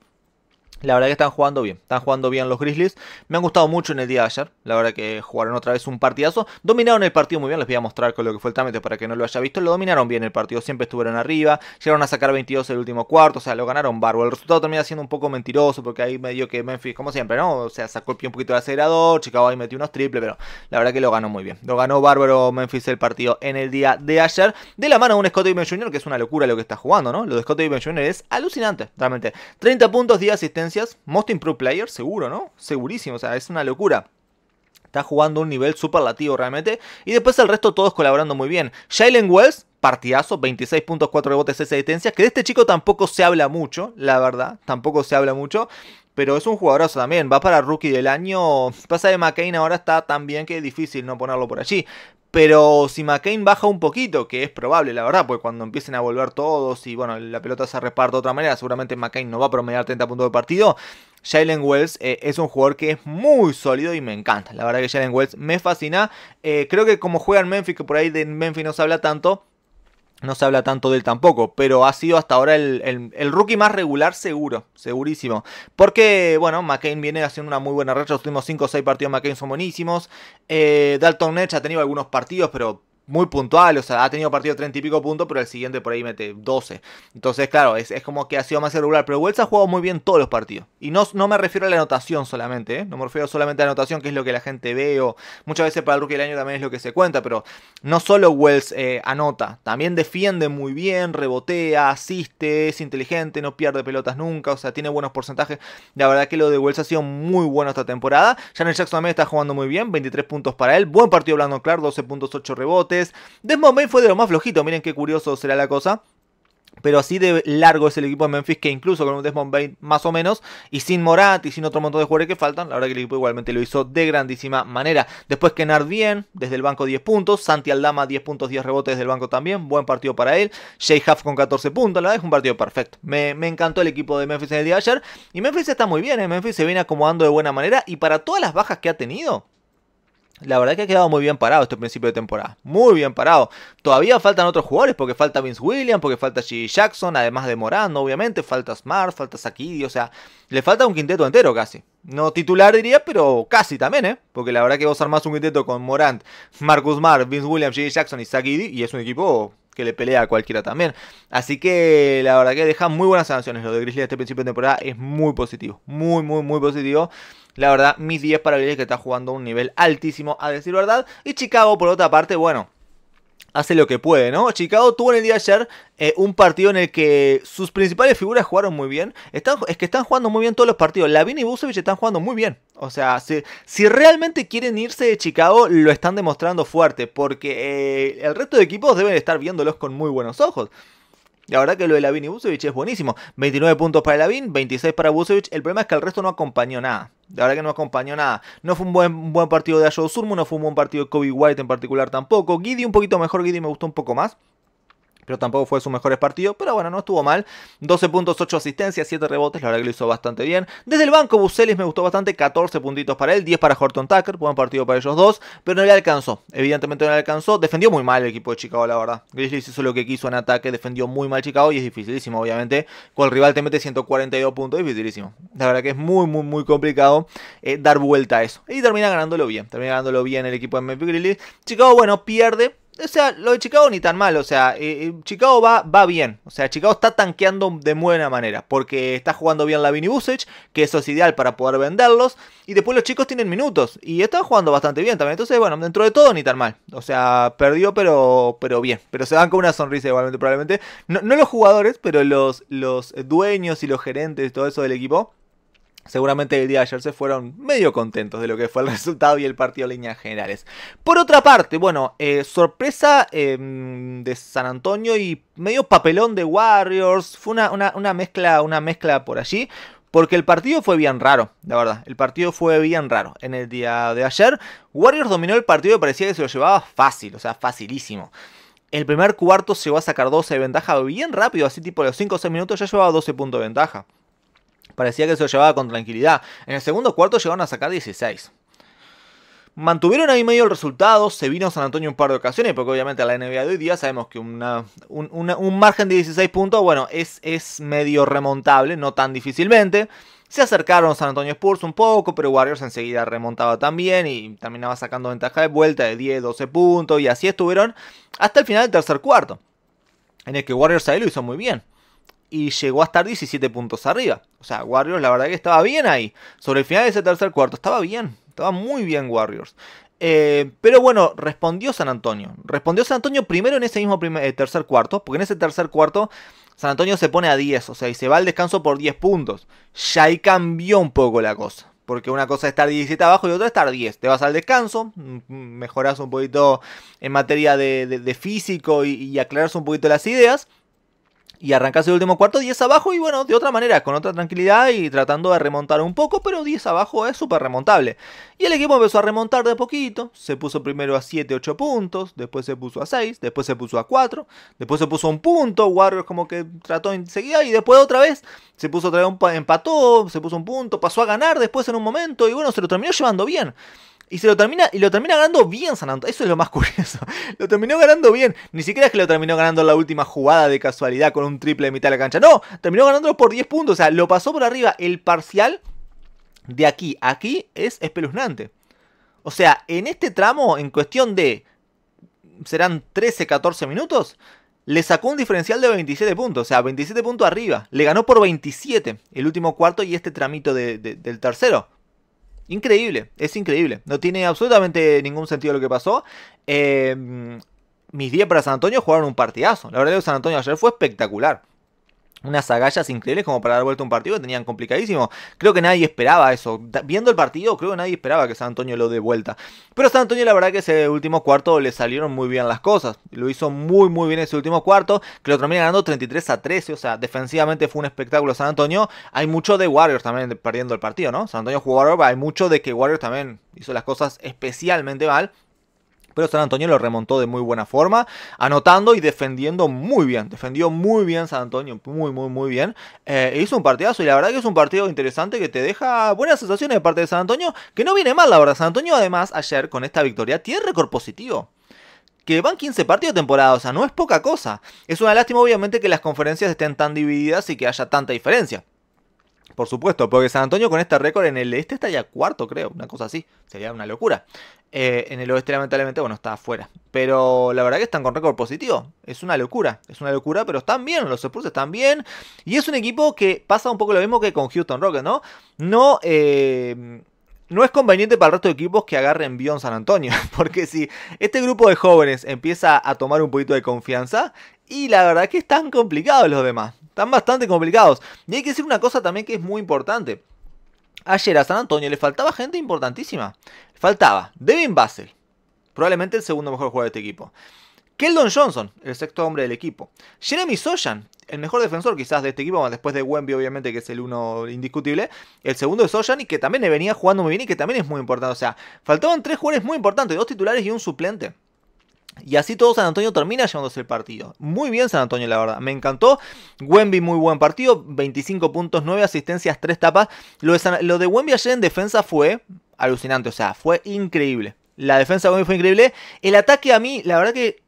la verdad que están jugando bien, están jugando bien los Grizzlies. Me han gustado mucho en el día de ayer. La verdad que jugaron otra vez un partidazo. Dominaron el partido muy bien, les voy a mostrar con lo que fue el trámite para que no lo haya visto. Lo dominaron bien el partido, siempre estuvieron arriba. Llegaron a sacar 22 el último cuarto, o sea, lo ganaron bárbaro, El resultado termina siendo un poco mentiroso porque ahí medio que Memphis, como siempre, ¿no? O sea, sacó el pie un poquito del acelerador, Chicago ahí metió unos triples, pero la verdad que lo ganó muy bien. Lo ganó bárbaro Memphis el partido en el día de ayer. De la mano de un Scott Pippen Jr., que es una locura lo que está jugando, ¿no? Lo de Scott Pippen Jr. es alucinante, realmente. 30 puntos, 10 asistencia. Most Improved Player, seguro, ¿no? Segurísimo, o sea, es una locura. Está jugando un nivel superlativo realmente. Y después el resto todos colaborando muy bien. Shailen Wells, partidazo, 26.4 rebotes, 6 Que de este chico tampoco se habla mucho, la verdad. Tampoco se habla mucho. Pero es un jugadorazo también. Va para rookie del año. Pasa de McCain ahora está tan bien que es difícil no ponerlo por allí. Pero si McCain baja un poquito, que es probable, la verdad, pues cuando empiecen a volver todos y bueno, la pelota se reparte de otra manera, seguramente McCain no va a promediar 30 puntos de partido. Jalen Wells eh, es un jugador que es muy sólido y me encanta. La verdad que Jalen Wells me fascina. Eh, creo que como juega en Memphis, que por ahí de Memphis no se habla tanto, no se habla tanto de él tampoco, pero ha sido hasta ahora el, rookie más regular seguro, segurísimo. Porque, bueno, McCain viene haciendo una muy buena racha, los últimos 5 o 6 partidos de McCain son buenísimos. Eh, Dalton Edge ha tenido algunos partidos, pero muy puntual, o sea, ha tenido partido 30 y pico puntos, pero el siguiente por ahí mete 12. Entonces, claro, es, como que ha sido más irregular, pero Wells ha jugado muy bien todos los partidos. Y no, no me refiero a la anotación solamente, ¿eh? no me refiero solamente a la anotación, que es lo que la gente ve, o muchas veces para el rookie del año también es lo que se cuenta, pero no solo Wells eh, anota, también defiende muy bien, rebotea, asiste, es inteligente, no pierde pelotas nunca, o sea, tiene buenos porcentajes. La verdad que lo de Wells ha sido muy bueno esta temporada. Janet Jackson también está jugando muy bien, 23 puntos para él, buen partido hablando claro, 12 puntos, 8 rebotes. Desmond Bain fue de lo más flojito, miren qué curioso será la cosa. Pero así de largo es el equipo de Memphis que incluso con un Desmond Bain más o menos y sin Morat y sin otro montón de jugadores que faltan, la verdad que el equipo igualmente lo hizo de grandísima manera. Después Kenard bien, desde el banco 10 puntos, Santi Aldama 10 puntos, 10 rebotes desde el banco también, buen partido para él, Jay Huff con 14 puntos, la verdad es un partido perfecto. Me, encantó el equipo de Memphis en el día de ayer y Memphis está muy bien, ¿eh? Memphis se viene acomodando de buena manera y para todas las bajas que ha tenido, la verdad que ha quedado muy bien parado este principio de temporada. Muy bien parado. Todavía faltan otros jugadores porque falta Vince Williams, porque falta G. Jackson, además de Morando, obviamente. Falta Smart, falta Sakidi. O sea, le falta un quinteto entero casi. No titular diría, pero casi también, ¿eh? Porque la verdad que vos armás un quinteto con Morant, Marcus Smart, Vince Williams, G. Jackson y Sakidi y es un equipo que le pelea a cualquiera también. Así que la verdad que deja muy buenas sanciones. Lo de Grizzly este principio de temporada es muy positivo. Muy, muy, muy positivo. La verdad, mis 10 para Grizzly que está jugando a un nivel altísimo, a decir verdad. Y Chicago, por otra parte, bueno hace lo que puede, ¿no? Chicago tuvo en el día de ayer eh, un partido en el que sus principales figuras jugaron muy bien. es que están jugando muy bien todos los partidos. Lavin y Busevic están jugando muy bien. O sea, si, realmente quieren irse de Chicago, lo están demostrando fuerte. Porque eh, el resto de equipos deben estar viéndolos con muy buenos ojos. La verdad que lo de Lavin y Busevich es buenísimo. 29 puntos para Lavin, 26 para Busevich. El problema es que el resto no acompañó nada. La verdad que no acompañó nada. No fue un buen, buen partido de Ayo Surmo, no fue un buen partido de Kobe White en particular tampoco. Giddy un poquito mejor, Giddy me gustó un poco más pero tampoco fue su mejores partidos, pero bueno, no estuvo mal. 12 puntos, 8 asistencias, 7 rebotes, la verdad que lo hizo bastante bien. Desde el banco, Bucelis me gustó bastante, 14 puntitos para él, 10 para Horton Tucker, buen partido para ellos dos, pero no le alcanzó, evidentemente no le alcanzó, defendió muy mal el equipo de Chicago, la verdad. Grizzlies hizo lo que quiso en ataque, defendió muy mal Chicago y es dificilísimo, obviamente, con el rival te mete 142 puntos, dificilísimo. La verdad que es muy, muy, muy complicado eh, dar vuelta a eso. Y termina ganándolo bien, termina ganándolo bien el equipo de Memphis Grizzlies. Chicago, bueno, pierde, o sea, lo de Chicago ni tan mal, o sea, eh, eh, Chicago va, va bien, o sea, Chicago está tanqueando de buena manera, porque está jugando bien la Vini que eso es ideal para poder venderlos, y después los chicos tienen minutos, y están jugando bastante bien también, entonces, bueno, dentro de todo ni tan mal, o sea, perdió, pero, pero bien, pero se dan con una sonrisa igualmente, probablemente, no, los jugadores, pero los, los dueños y los gerentes y todo eso del equipo Seguramente el día de ayer se fueron medio contentos de lo que fue el resultado y el partido en líneas generales. Por otra parte, bueno, eh, sorpresa em, de San Antonio y medio papelón de Warriors. Fue una, una, mezcla, una mezcla por allí. Porque el partido fue bien raro, la verdad. El partido fue bien raro. En el día de ayer, Warriors dominó el partido y parecía que se lo llevaba fácil, o sea, facilísimo. El primer cuarto se va a sacar 12 de ventaja bien rápido, así tipo los 5 o 6 minutos ya llevaba 12 puntos de ventaja parecía que se lo llevaba con tranquilidad. En el segundo cuarto llegaron a sacar 16. Mantuvieron ahí medio el resultado, se vino San Antonio un par de ocasiones, porque obviamente a la NBA de hoy día sabemos que un, margen de 16 puntos, bueno, es, es medio remontable, no tan difícilmente. Se acercaron San Antonio Spurs un poco, pero Warriors enseguida remontaba también y terminaba sacando ventaja de vuelta de 10, 12 puntos y así estuvieron hasta el final del tercer cuarto, en el que Warriors ahí lo hizo muy bien y llegó a estar 17 puntos arriba. O sea, Warriors la verdad que estaba bien ahí. Sobre el final de ese tercer cuarto, estaba bien. Estaba muy bien Warriors. Eh, pero bueno, respondió San Antonio. Respondió San Antonio primero en ese mismo eh, tercer cuarto, porque en ese tercer cuarto San Antonio se pone a 10, o sea, y se va al descanso por 10 puntos. Ya ahí cambió un poco la cosa. Porque una cosa es estar 17 abajo y otra es estar 10. Te vas al descanso, mejoras un poquito en materia de, físico y, y aclaras un poquito las ideas y arrancás el último cuarto 10 abajo y bueno, de otra manera, con otra tranquilidad y tratando de remontar un poco, pero 10 abajo es súper remontable. Y el equipo empezó a remontar de poquito, se puso primero a 7, 8 puntos, después se puso a 6, después se puso a 4, después se puso a un punto, Warriors como que trató enseguida y después otra vez se puso otra vez empató, se puso un punto, pasó a ganar después en un momento y bueno, se lo terminó llevando bien. Y se lo termina, y lo termina ganando bien San Antonio. Eso es lo más curioso. Lo terminó ganando bien. Ni siquiera es que lo terminó ganando la última jugada de casualidad con un triple de mitad de la cancha. No, terminó ganándolo por 10 puntos. O sea, lo pasó por arriba. El parcial de aquí a aquí es espeluznante. O sea, en este tramo, en cuestión de. serán 13, 14 minutos. Le sacó un diferencial de 27 puntos, o sea, 27 puntos arriba. Le ganó por 27 el último cuarto y este tramito del tercero. Increíble, es increíble. No tiene absolutamente ningún sentido lo que pasó. Eh, mis días para San Antonio jugaron un partidazo. La verdad es que San Antonio ayer fue espectacular unas agallas increíbles como para dar vuelta un partido que tenían complicadísimo. Creo que nadie esperaba eso. Viendo el partido, creo que nadie esperaba que San Antonio lo dé vuelta. Pero San Antonio, la verdad que ese último cuarto le salieron muy bien las cosas. Lo hizo muy, muy bien ese último cuarto, que lo termina ganando 33 a 13. O sea, defensivamente fue un espectáculo San Antonio. Hay mucho de Warriors también perdiendo el partido, ¿no? San Antonio jugó hay mucho de que Warriors también hizo las cosas especialmente mal pero San Antonio lo remontó de muy buena forma, anotando y defendiendo muy bien. Defendió muy bien San Antonio, muy, muy, muy bien. Eh, e hizo un partidazo y la verdad que es un partido interesante que te deja buenas sensaciones de parte de San Antonio, que no viene mal, la verdad. San Antonio, además, ayer con esta victoria tiene récord positivo que van 15 partidos de temporada, o sea, no es poca cosa. Es una lástima obviamente que las conferencias estén tan divididas y que haya tanta diferencia. Por supuesto, porque San Antonio con este récord en el este está ya cuarto, creo, una cosa así. Sería una locura. Eh, en el oeste, lamentablemente, bueno, está afuera. Pero la verdad que están con récord positivo. Es una locura. Es una locura, pero están bien. Los Spurs están bien. Y es un equipo que pasa un poco lo mismo que con Houston Rockets, ¿no? No. Eh, no es conveniente para el resto de equipos que agarren bien San Antonio, porque si este grupo de jóvenes empieza a tomar un poquito de confianza, y la verdad que están complicados los demás. Están bastante complicados. Y hay que decir una cosa también que es muy importante. Ayer a San Antonio le faltaba gente importantísima. faltaba Devin Basel, probablemente el segundo mejor jugador de este equipo. Keldon Johnson, el sexto hombre del equipo. Jeremy Soyan, el mejor defensor quizás de este equipo, después de Wemby obviamente que es el uno indiscutible. El segundo de Soyan y que también le venía jugando muy bien y que también es muy importante. O sea, faltaban tres jugadores muy importantes, dos titulares y un suplente. Y así todo San Antonio termina llevándose el partido. Muy bien San Antonio, la verdad. Me encantó. Wemby, muy buen partido. 25 puntos, 9 asistencias, 3 tapas. Lo de, de Wemby ayer en defensa fue alucinante. O sea, fue increíble. La defensa de Wemby fue increíble. El ataque a mí, la verdad que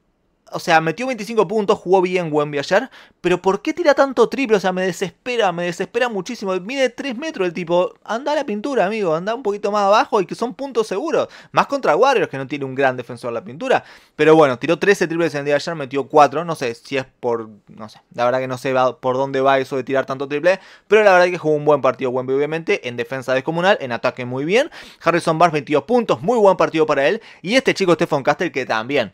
o sea, metió 25 puntos, jugó bien Wemby ayer, pero ¿por qué tira tanto triple? O sea, me desespera, me desespera muchísimo. Mide 3 metros el tipo, anda a la pintura, amigo, anda un poquito más abajo y que son puntos seguros. Más contra Warriors, que no tiene un gran defensor la pintura. Pero bueno, tiró 13 triples en el día ayer, metió 4, no sé si es por, no sé, la verdad que no sé por dónde va eso de tirar tanto triple, pero la verdad que jugó un buen partido Wemby, obviamente, en defensa descomunal, en ataque muy bien. Harrison Barnes 22 puntos, muy buen partido para él. Y este chico Stefan Castle que también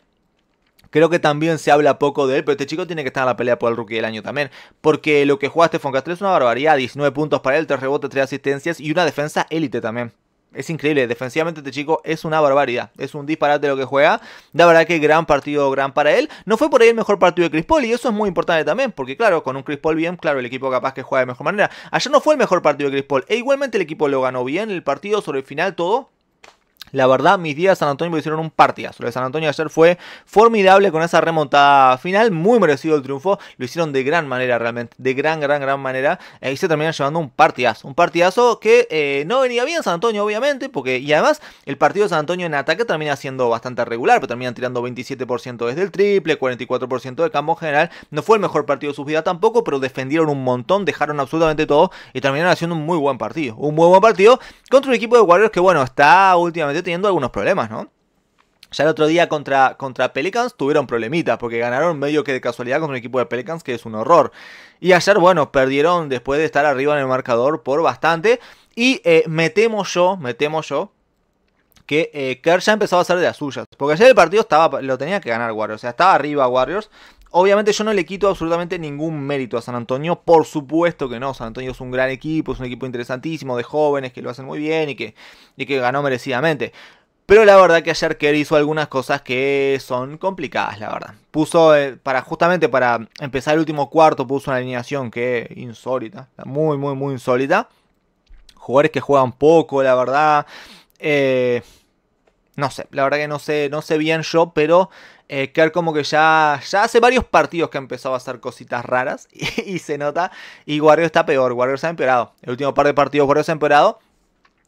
Creo que también se habla poco de él, pero este chico tiene que estar en la pelea por el rookie del año también. Porque lo que juega este Foncastre es una barbaridad. 19 puntos para él, 3 rebotes, 3 asistencias y una defensa élite también. Es increíble, defensivamente este chico es una barbaridad, es un disparate lo que juega. La verdad que gran partido, gran para él. No fue por ahí el mejor partido de Chris Paul y eso es muy importante también, porque claro, con un Chris Paul bien, claro, el equipo capaz que juega de mejor manera. Ayer no fue el mejor partido de Chris Paul, e igualmente el equipo lo ganó bien, el partido sobre el final todo, la verdad, mis días San Antonio me hicieron un partidazo. Lo de San Antonio ayer fue formidable con esa remontada final. Muy merecido el triunfo. Lo hicieron de gran manera realmente. De gran, gran, gran manera. Eh, y se terminan llevando un partidazo. Un partidazo que eh, no venía bien San Antonio, obviamente. Porque, y además, el partido de San Antonio en ataque termina siendo bastante regular. Pero terminan tirando 27% desde el triple, 44% de campo general. No fue el mejor partido de su vida tampoco. Pero defendieron un montón, dejaron absolutamente todo. Y terminaron haciendo un muy buen partido. Un muy buen partido contra un equipo de Warriors que, bueno, está últimamente teniendo algunos problemas, ¿no? Ya el otro día contra, contra Pelicans tuvieron problemitas porque ganaron medio que de casualidad contra un equipo de Pelicans que es un horror. Y ayer, bueno, perdieron después de estar arriba en el marcador por bastante. Y eh, metemos yo, metemos yo, que eh, Kerr ya empezó a hacer de las suyas. Porque ayer el partido estaba, lo tenía que ganar Warriors, o sea, estaba arriba Warriors. Obviamente yo no le quito absolutamente ningún mérito a San Antonio, por supuesto que no, San Antonio es un gran equipo, es un equipo interesantísimo de jóvenes que lo hacen muy bien y que, y que ganó merecidamente. Pero la verdad que ayer Kerr hizo algunas cosas que son complicadas, la verdad. Puso, eh, para justamente para empezar el último cuarto, puso una alineación que insólita, muy, muy, muy insólita. Jugadores que juegan poco, la verdad. Eh, no sé, la verdad que no sé, no sé bien yo, pero eh, como que ya, ya hace varios partidos que ha empezado a hacer cositas raras y, se nota. Y Warriors está peor, Warriors se ha empeorado. El último par de partidos Warriors se ha empeorado.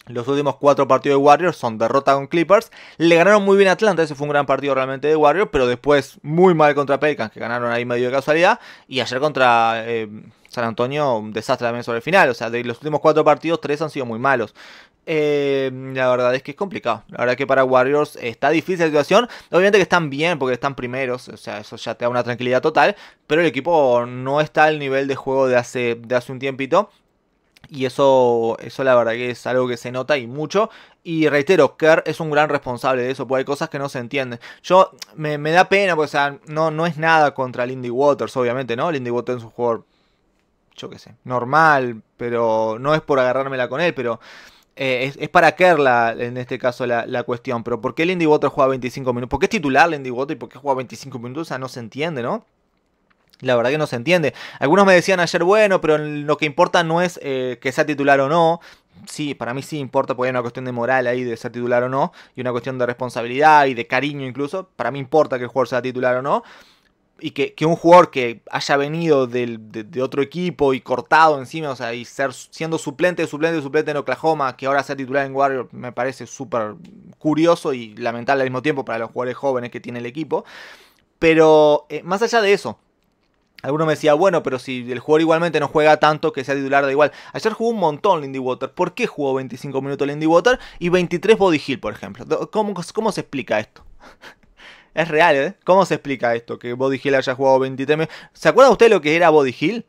Los últimos cuatro partidos de Warriors son derrota con Clippers. Le ganaron muy bien a Atlanta, ese fue un gran partido realmente de Warriors, pero después muy mal contra Pelicans, que ganaron ahí medio de casualidad. Y ayer contra eh, San Antonio, un desastre también sobre el final. O sea, de los últimos cuatro partidos, tres han sido muy malos eh, la verdad es que es complicado. La verdad que para Warriors está difícil la situación. Obviamente que están bien porque están primeros, o sea, eso ya te da una tranquilidad total, pero el equipo no está al nivel de juego de hace, de hace un tiempito. Y eso, eso la verdad que es algo que se nota y mucho. Y reitero, Kerr es un gran responsable de eso, porque hay cosas que no se entienden. Yo me, da pena, porque o sea, no, no es nada contra Lindy Waters, obviamente, ¿no? Lindy Waters es un jugador, yo qué sé, normal, pero no es por agarrármela con él, pero eh, es, para Kerr en este caso la, cuestión, pero ¿por qué Lindy Water juega 25 minutos? ¿Por qué es titular Lindy Water y por qué juega 25 minutos? O sea, no se entiende, ¿no? La verdad que no se entiende. Algunos me decían ayer, bueno, pero lo que importa no es eh, que sea titular o no. Sí, para mí sí importa porque hay una cuestión de moral ahí de ser titular o no. Y una cuestión de responsabilidad y de cariño incluso. Para mí importa que el jugador sea titular o no y que, un jugador que haya venido de, otro equipo y cortado encima, o sea, y ser, siendo suplente, suplente, suplente en Oklahoma, que ahora sea titular en Warrior, me parece súper curioso y lamentable al mismo tiempo para los jugadores jóvenes que tiene el equipo. Pero eh, más allá de eso, alguno me decía, bueno, pero si el jugador igualmente no juega tanto que sea titular de igual. Ayer jugó un montón Lindy Water. ¿Por qué jugó 25 minutos Lindy Water y 23 Body Hill, por ejemplo? cómo se explica esto? Es real, ¿eh? ¿Cómo se explica esto? Que Body Hill haya jugado 23 ¿Se acuerda usted lo que era Body Hill?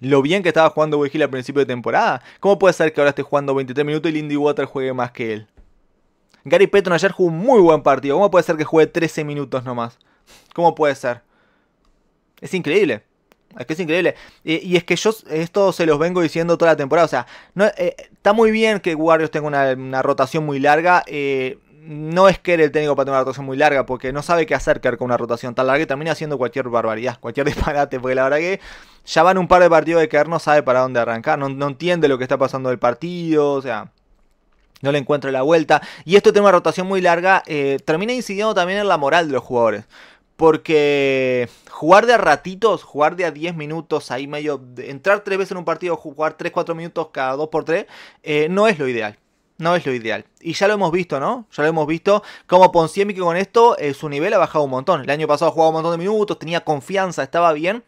Lo bien que estaba jugando Body Hill al principio de temporada. ¿Cómo puede ser que ahora esté jugando 23 minutos y Lindy Water juegue más que él? Gary Petron ayer jugó un muy buen partido. ¿Cómo puede ser que juegue 13 minutos nomás? ¿Cómo puede ser? Es increíble. Es que es increíble. Y, es que yo esto se los vengo diciendo toda la temporada. O sea, eh, está muy bien que Warriors tenga una, rotación muy larga. Eh, no es que él el técnico para tener una rotación muy larga, porque no sabe qué hacer con una rotación tan larga y termina haciendo cualquier barbaridad, cualquier disparate, porque la verdad que ya van un par de partidos de que no sabe para dónde arrancar, no, entiende lo que está pasando del partido, o sea, no le encuentra la vuelta. Y esto tiene una rotación muy larga, eh, termina incidiendo también en la moral de los jugadores. Porque jugar de a ratitos, jugar de a 10 minutos, ahí medio, entrar tres veces en un partido, jugar 3-4 minutos cada 2 por 3 eh, no es lo ideal no es lo ideal. Y ya lo hemos visto, ¿no? Ya lo hemos visto como Ponsiemi que con esto eh, su nivel ha bajado un montón. El año pasado jugaba un montón de minutos, tenía confianza, estaba bien.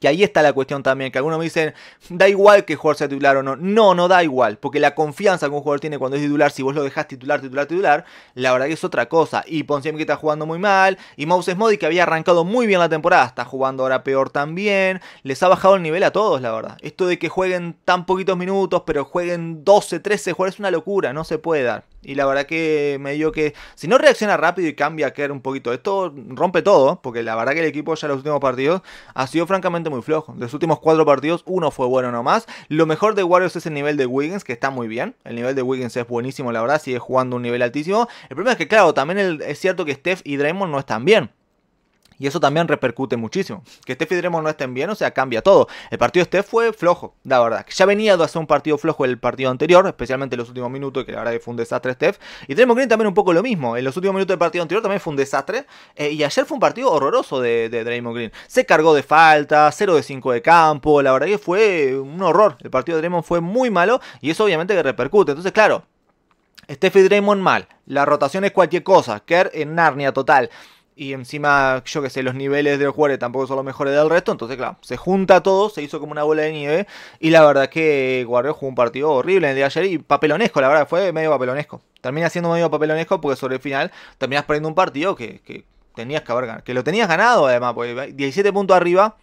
Que ahí está la cuestión también, que algunos me dicen, da igual que jugador sea titular o no. No, no da igual, porque la confianza que un jugador tiene cuando es titular, si vos lo dejás titular, titular, titular, la verdad que es otra cosa. Y Ponciam que está jugando muy mal, y Moses Modi que había arrancado muy bien la temporada, está jugando ahora peor también. Les ha bajado el nivel a todos, la verdad. Esto de que jueguen tan poquitos minutos, pero jueguen 12, 13 jugadores es una locura, no se puede dar. Y la verdad que me dio que si no reacciona rápido y cambia a era un poquito esto, rompe todo, porque la verdad que el equipo ya en los últimos partidos ha sido francamente muy flojo. De los últimos cuatro partidos, uno fue bueno nomás. Lo mejor de Warriors es el nivel de Wiggins, que está muy bien. El nivel de Wiggins es buenísimo, la verdad, sigue jugando un nivel altísimo. El problema es que, claro, también es cierto que Steph y Draymond no están bien. Y eso también repercute muchísimo. Que Steph y Draymond no estén bien, o sea, cambia todo. El partido de este fue flojo, la verdad. Ya venía de hacer un partido flojo el partido anterior, especialmente en los últimos minutos, que la verdad que fue un desastre Steph. Y Draymond Green también un poco lo mismo. En los últimos minutos del partido anterior también fue un desastre. Eh, y ayer fue un partido horroroso de, de Draymond Green. Se cargó de falta, 0 de 5 de campo. La verdad que fue un horror. El partido de Draymond fue muy malo y eso obviamente que repercute. Entonces, claro, Steph y Draymond mal. La rotación es cualquier cosa. Kerr en Narnia total y encima, yo que sé, los niveles de los jugadores tampoco son los mejores del resto, entonces claro, se junta todo, se hizo como una bola de nieve y la verdad que Guardiola jugó un partido horrible en el día de ayer y papelonesco, la verdad, fue medio papelonesco. Termina siendo medio papelonesco porque sobre el final terminas perdiendo un partido que, que tenías que haber ganado, que lo tenías ganado además, porque 17 puntos arriba,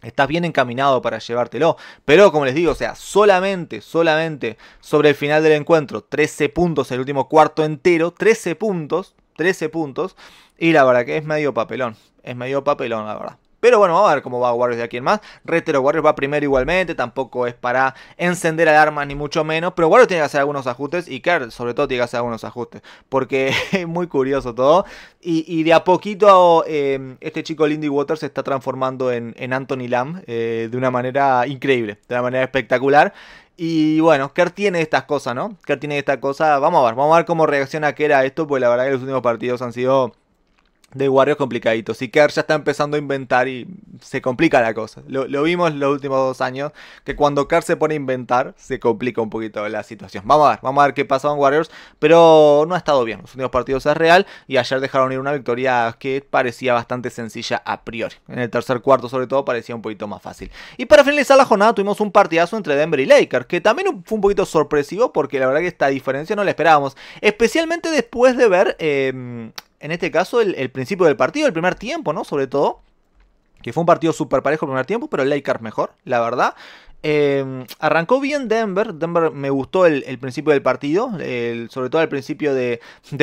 Estás bien encaminado para llevártelo. Pero como les digo, o sea, solamente, solamente sobre el final del encuentro, 13 puntos el último cuarto entero, 13 puntos. 13 puntos. Y la verdad que es medio papelón. Es medio papelón, la verdad. Pero bueno, vamos a ver cómo va Warriors de aquí en más. Retro Warriors va primero igualmente, tampoco es para encender alarmas ni mucho menos. Pero Warriors tiene que hacer algunos ajustes y Kerr sobre todo tiene que hacer algunos ajustes. Porque es muy curioso todo. Y, y de a poquito em, este chico Lindy Waters se está transformando en, en Anthony Lamb eh, de una manera increíble, de una manera espectacular. Y bueno, Kerr tiene estas cosas, ¿no? Kerr tiene esta cosa. Vamos a ver, vamos a ver cómo reacciona Kerr a esto, porque la verdad que los últimos partidos han sido de Warriors complicaditos Y Kerr ya está empezando a inventar y se complica la cosa. Lo, vimos los últimos dos años, que cuando Kerr se pone a inventar, se complica un poquito la situación. Vamos a ver, vamos a ver qué pasa en Warriors, pero no ha estado bien. Los últimos partidos es real y ayer dejaron ir una victoria que parecía bastante sencilla a priori. En el tercer cuarto, sobre todo, parecía un poquito más fácil. Y para finalizar la jornada, tuvimos un partidazo entre Denver y Lakers, que también fue un poquito sorpresivo porque la verdad que esta diferencia no la esperábamos. Especialmente después de ver eh, en este caso, el, principio del partido, el primer tiempo, ¿no? Sobre todo. Que fue un partido súper parejo el primer tiempo, pero el Lakers mejor, la verdad. Em, arrancó bien Denver. Denver me gustó el, principio del partido, sobre todo al principio del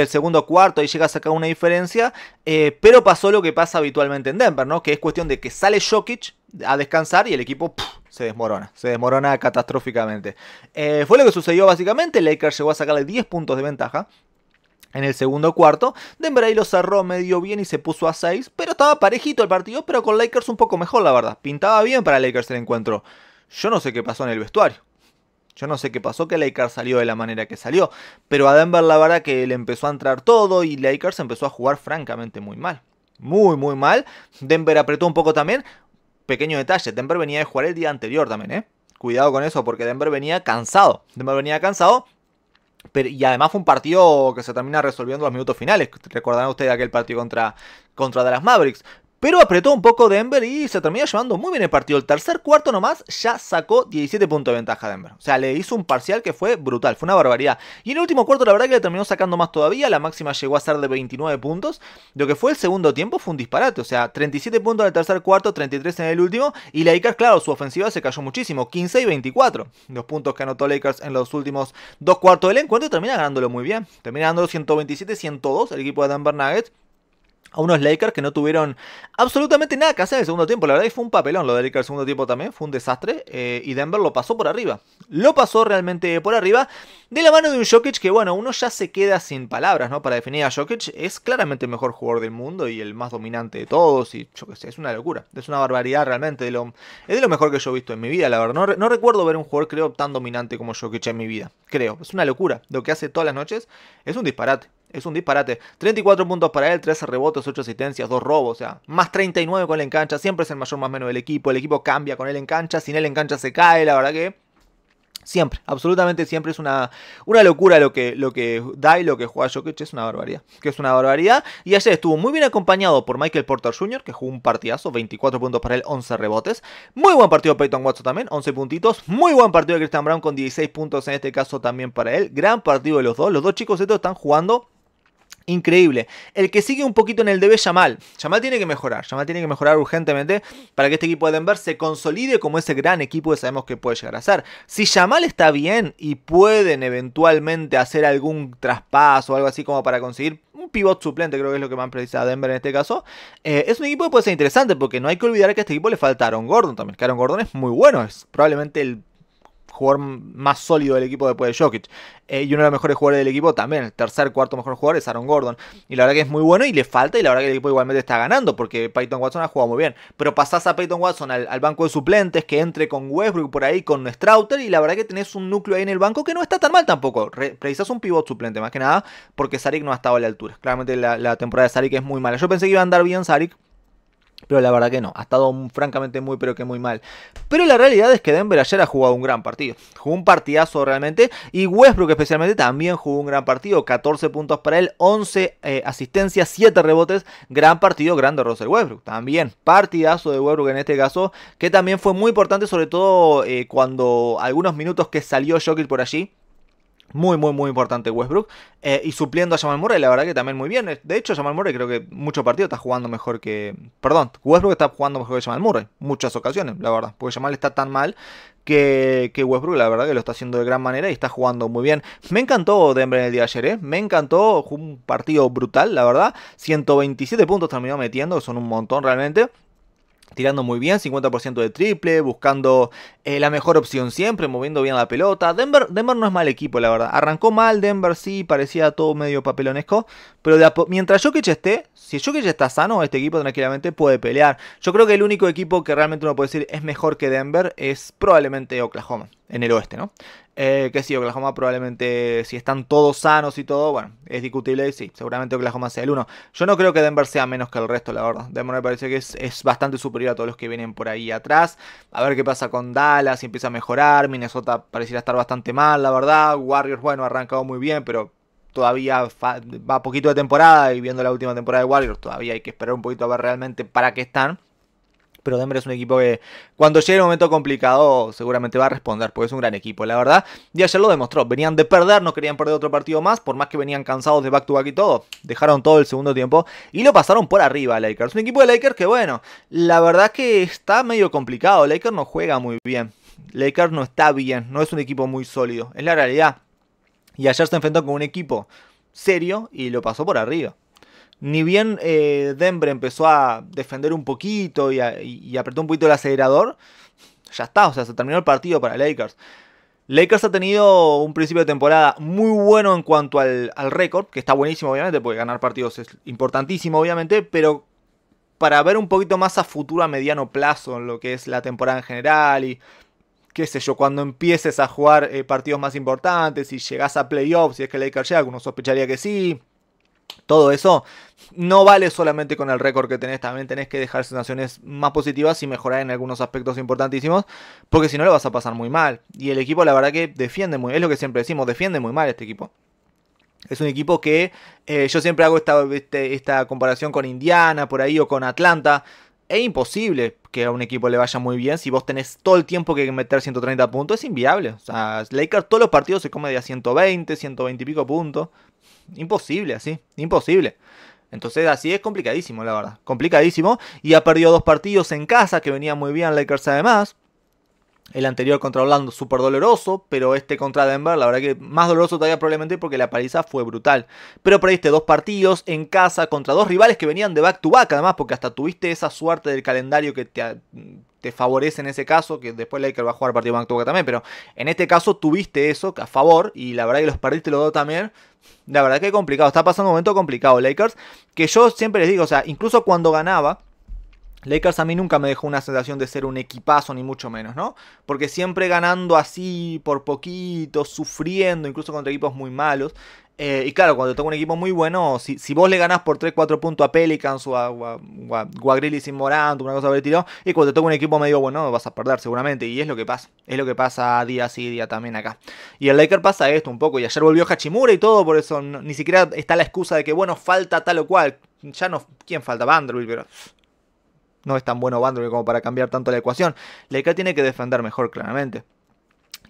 segundo cuarto. Ahí llega a sacar una diferencia, eh, pero pasó lo que pasa habitualmente en Denver, ¿no? Que es cuestión de que sale Jokic a descansar y el equipo se desmorona, se desmorona catastróficamente. Eh, fue lo que sucedió básicamente. Lakers llegó a sacarle 10 puntos de ventaja en el segundo cuarto, Denver ahí lo cerró medio bien y se puso a 6, pero estaba parejito el partido, pero con Lakers un poco mejor, la verdad. Pintaba bien para Lakers el encuentro. Yo no sé qué pasó en el vestuario. Yo no sé qué pasó, que Lakers salió de la manera que salió. Pero a Denver la verdad que le empezó a entrar todo y Lakers empezó a jugar francamente muy mal. Muy, muy mal. Denver apretó un poco también. Pequeño detalle, Denver venía de jugar el día anterior también, ¿eh? Cuidado con eso porque Denver venía cansado. Denver venía cansado y además fue un partido que se termina resolviendo en los minutos finales. Recordarán ustedes aquel partido contra, contra Dallas Mavericks. Pero apretó un poco Denver y se terminó llevando muy bien el partido. El tercer cuarto nomás ya sacó 17 puntos de ventaja a Denver. O sea, le hizo un parcial que fue brutal, fue una barbaridad. Y en el último cuarto la verdad que le terminó sacando más todavía. La máxima llegó a ser de 29 puntos. Lo que fue el segundo tiempo fue un disparate. O sea, 37 puntos en el tercer cuarto, 33 en el último. Y Lakers, claro, su ofensiva se cayó muchísimo. 15 y 24. Los puntos que anotó Lakers en los últimos dos cuartos del encuentro. Y Termina ganándolo muy bien. Termina ganando 127-102 el equipo de Denver Nuggets a unos Lakers que no tuvieron absolutamente nada que hacer en el segundo tiempo. La verdad que fue un papelón lo de Lakers el segundo tiempo también, fue un desastre. Eh, y Denver lo pasó por arriba. Lo pasó realmente por arriba. De la mano de un Jokic que, bueno, uno ya se queda sin palabras, ¿no? Para definir a Jokic, es claramente el mejor jugador del mundo y el más dominante de todos. Y yo qué sé, es una locura. Es una barbaridad realmente. es de lo mejor que yo he visto en mi vida, la verdad. no recuerdo ver un jugador, creo, tan dominante como Jokic en mi vida. Creo. Es una locura. Lo que hace todas las noches es un disparate es un disparate. 34 puntos para él, 13 rebotes, 8 asistencias, 2 robos, o sea, más 39 con él en cancha, siempre es el mayor más menos del equipo, el equipo cambia con él en cancha, sin él en cancha se cae, la verdad que... Siempre, absolutamente siempre es una, una locura lo que, lo que da y lo que juega Jokic, es una barbaridad, que es una barbaridad. Y ayer estuvo muy bien acompañado por Michael Porter Jr., que jugó un partidazo, 24 puntos para él, 11 rebotes. Muy buen partido Peyton Watson también, 11 puntitos. Muy buen partido de Christian Brown con 16 puntos en este caso también para él. Gran partido de los dos, los dos chicos estos están jugando increíble. El que sigue un poquito en el debe es Yamal. Yamal tiene que mejorar, Yamal tiene que mejorar urgentemente para que este equipo de Denver se consolide como ese gran equipo que sabemos que puede llegar a ser. Si Yamal está bien y pueden eventualmente hacer algún traspaso o algo así como para conseguir un pivot suplente, creo que es lo que más precisa Denver en este caso, eh, es un equipo que puede ser interesante porque no hay que olvidar que a este equipo le falta Aaron Gordon también. Que Aaron Gordon es muy bueno, es probablemente el jugador más sólido del equipo después de Jokic. Eh, y uno de los mejores jugadores del equipo también, el tercer, cuarto mejor jugador es Aaron Gordon. Y la verdad que es muy bueno y le falta y la verdad que el equipo igualmente está ganando porque Peyton Watson ha jugado muy bien. Pero pasás a Peyton Watson al, banco de suplentes, que entre con Westbrook por ahí, con Strouter y la verdad que tenés un núcleo ahí en el banco que no está tan mal tampoco. realizas un pivot suplente más que nada porque Saric no ha estado a la altura. Claramente la, temporada de Saric es muy mala. Yo pensé que iba a andar bien Saric pero la verdad que no, ha estado francamente muy pero que muy mal. Pero la realidad es que Denver ayer ha jugado un gran partido, jugó un partidazo realmente y Westbrook especialmente también jugó un gran partido, 14 puntos para él, 11 eh, asistencias, 7 rebotes, gran partido, grande Russell Westbrook, también partidazo de Westbrook en este caso, que también fue muy importante sobre todo eh, cuando algunos minutos que salió Jokic por allí, muy, muy, muy importante Westbrook. Eh, y supliendo a Jamal Murray, la verdad que también muy bien. De hecho, Jamal Murray creo que mucho partido está jugando mejor que. Perdón, Westbrook está jugando mejor que Jamal Murray. Muchas ocasiones, la verdad. Porque Jamal está tan mal que, que Westbrook, la verdad que lo está haciendo de gran manera y está jugando muy bien. Me encantó Denver en el día ayer, ¿eh? Me encantó. un partido brutal, la verdad. 127 puntos terminó metiendo, son un montón realmente tirando muy bien, 50% de triple, buscando eh, la mejor opción siempre, moviendo bien la pelota. Denver, Denver no es mal equipo, la verdad. Arrancó mal, Denver sí, parecía todo medio papelonesco. Pero mientras Jokic esté, si Jokic está sano, este equipo tranquilamente puede pelear. Yo creo que el único equipo que realmente uno puede decir es mejor que Denver es probablemente Oklahoma en el oeste, ¿no? Eh, que sí, Oklahoma probablemente, si están todos sanos y todo, bueno, es discutible, Y sí, seguramente Oklahoma sea el uno Yo no creo que Denver sea menos que el resto, la verdad. Denver me parece que es, es, bastante superior a todos los que vienen por ahí atrás. A ver qué pasa con Dallas, si empieza a mejorar. Minnesota pareciera estar bastante mal, la verdad. Warriors, bueno, ha arrancado muy bien, pero todavía va poquito de temporada y viendo la última temporada de Warriors, todavía hay que esperar un poquito a ver realmente para qué están pero Denver es un equipo que cuando llegue el momento complicado seguramente va a responder, porque es un gran equipo, la verdad. Y ayer lo demostró, venían de perder, no querían perder otro partido más, por más que venían cansados de back to back y todo. Dejaron todo el segundo tiempo y lo pasaron por arriba a Lakers. Un equipo de Lakers que bueno, la verdad que está medio complicado, Lakers no juega muy bien. Lakers no está bien, no es un equipo muy sólido, es la realidad. Y ayer se enfrentó con un equipo serio y lo pasó por arriba ni bien eh, Denver empezó a defender un poquito y, apretó un poquito el acelerador, ya está, o sea, se terminó el partido para Lakers. Lakers ha tenido un principio de temporada muy bueno en cuanto al, récord, que está buenísimo obviamente, porque ganar partidos es importantísimo obviamente, pero para ver un poquito más a futuro a mediano plazo en lo que es la temporada en general y qué sé yo, cuando empieces a jugar eh, partidos más importantes y llegas a playoffs, si es que Lakers llega, uno sospecharía que sí, todo eso no vale solamente con el récord que tenés, también tenés que dejar sensaciones más positivas y mejorar en algunos aspectos importantísimos, porque si no lo vas a pasar muy mal. Y el equipo la verdad que defiende muy, es lo que siempre decimos, defiende muy mal este equipo. Es un equipo que eh, yo siempre hago esta, este, esta comparación con Indiana por ahí o con Atlanta. Es imposible que a un equipo le vaya muy bien si vos tenés todo el tiempo que meter 130 puntos. Es inviable. O sea, Lakers todos los partidos se come de a 120, 120 y pico puntos. Imposible así, imposible. Entonces así es complicadísimo, la verdad. Complicadísimo. Y ha perdido dos partidos en casa, que venía muy bien Lakers además. El anterior contra Orlando súper doloroso, pero este contra Denver, la verdad que más doloroso todavía probablemente porque la paliza fue brutal. Pero perdiste dos partidos en casa contra dos rivales que venían de back to back, además, porque hasta tuviste esa suerte del calendario que te, te favorece en ese caso, que después Lakers va a jugar partido Bank también, pero en este caso tuviste eso a favor y la verdad que los perdiste los dos también. La verdad que complicado, está pasando un momento complicado Lakers, que yo siempre les digo, o sea, incluso cuando ganaba, Lakers a mí nunca me dejó una sensación de ser un equipazo, ni mucho menos, ¿no? Porque siempre ganando así, por poquito, sufriendo, incluso contra equipos muy malos, eh, y claro, cuando tengo un equipo muy bueno, si, vos le ganás por 3-4 puntos a Pelicans o a, guagrilis sin Morant, una cosa por el tiro, y cuando tengo un equipo medio bueno, vas a perder seguramente. Y es lo que pasa, es lo que pasa día sí, día también acá. Y el Laker pasa esto un poco, y ayer volvió Hachimura y todo, por eso ni siquiera está la excusa de que, bueno, falta tal o cual. Ya no, ¿quién falta? Vanderbilt, pero no es tan bueno Vanderbilt como para cambiar tanto la ecuación. Laker tiene que defender mejor, claramente.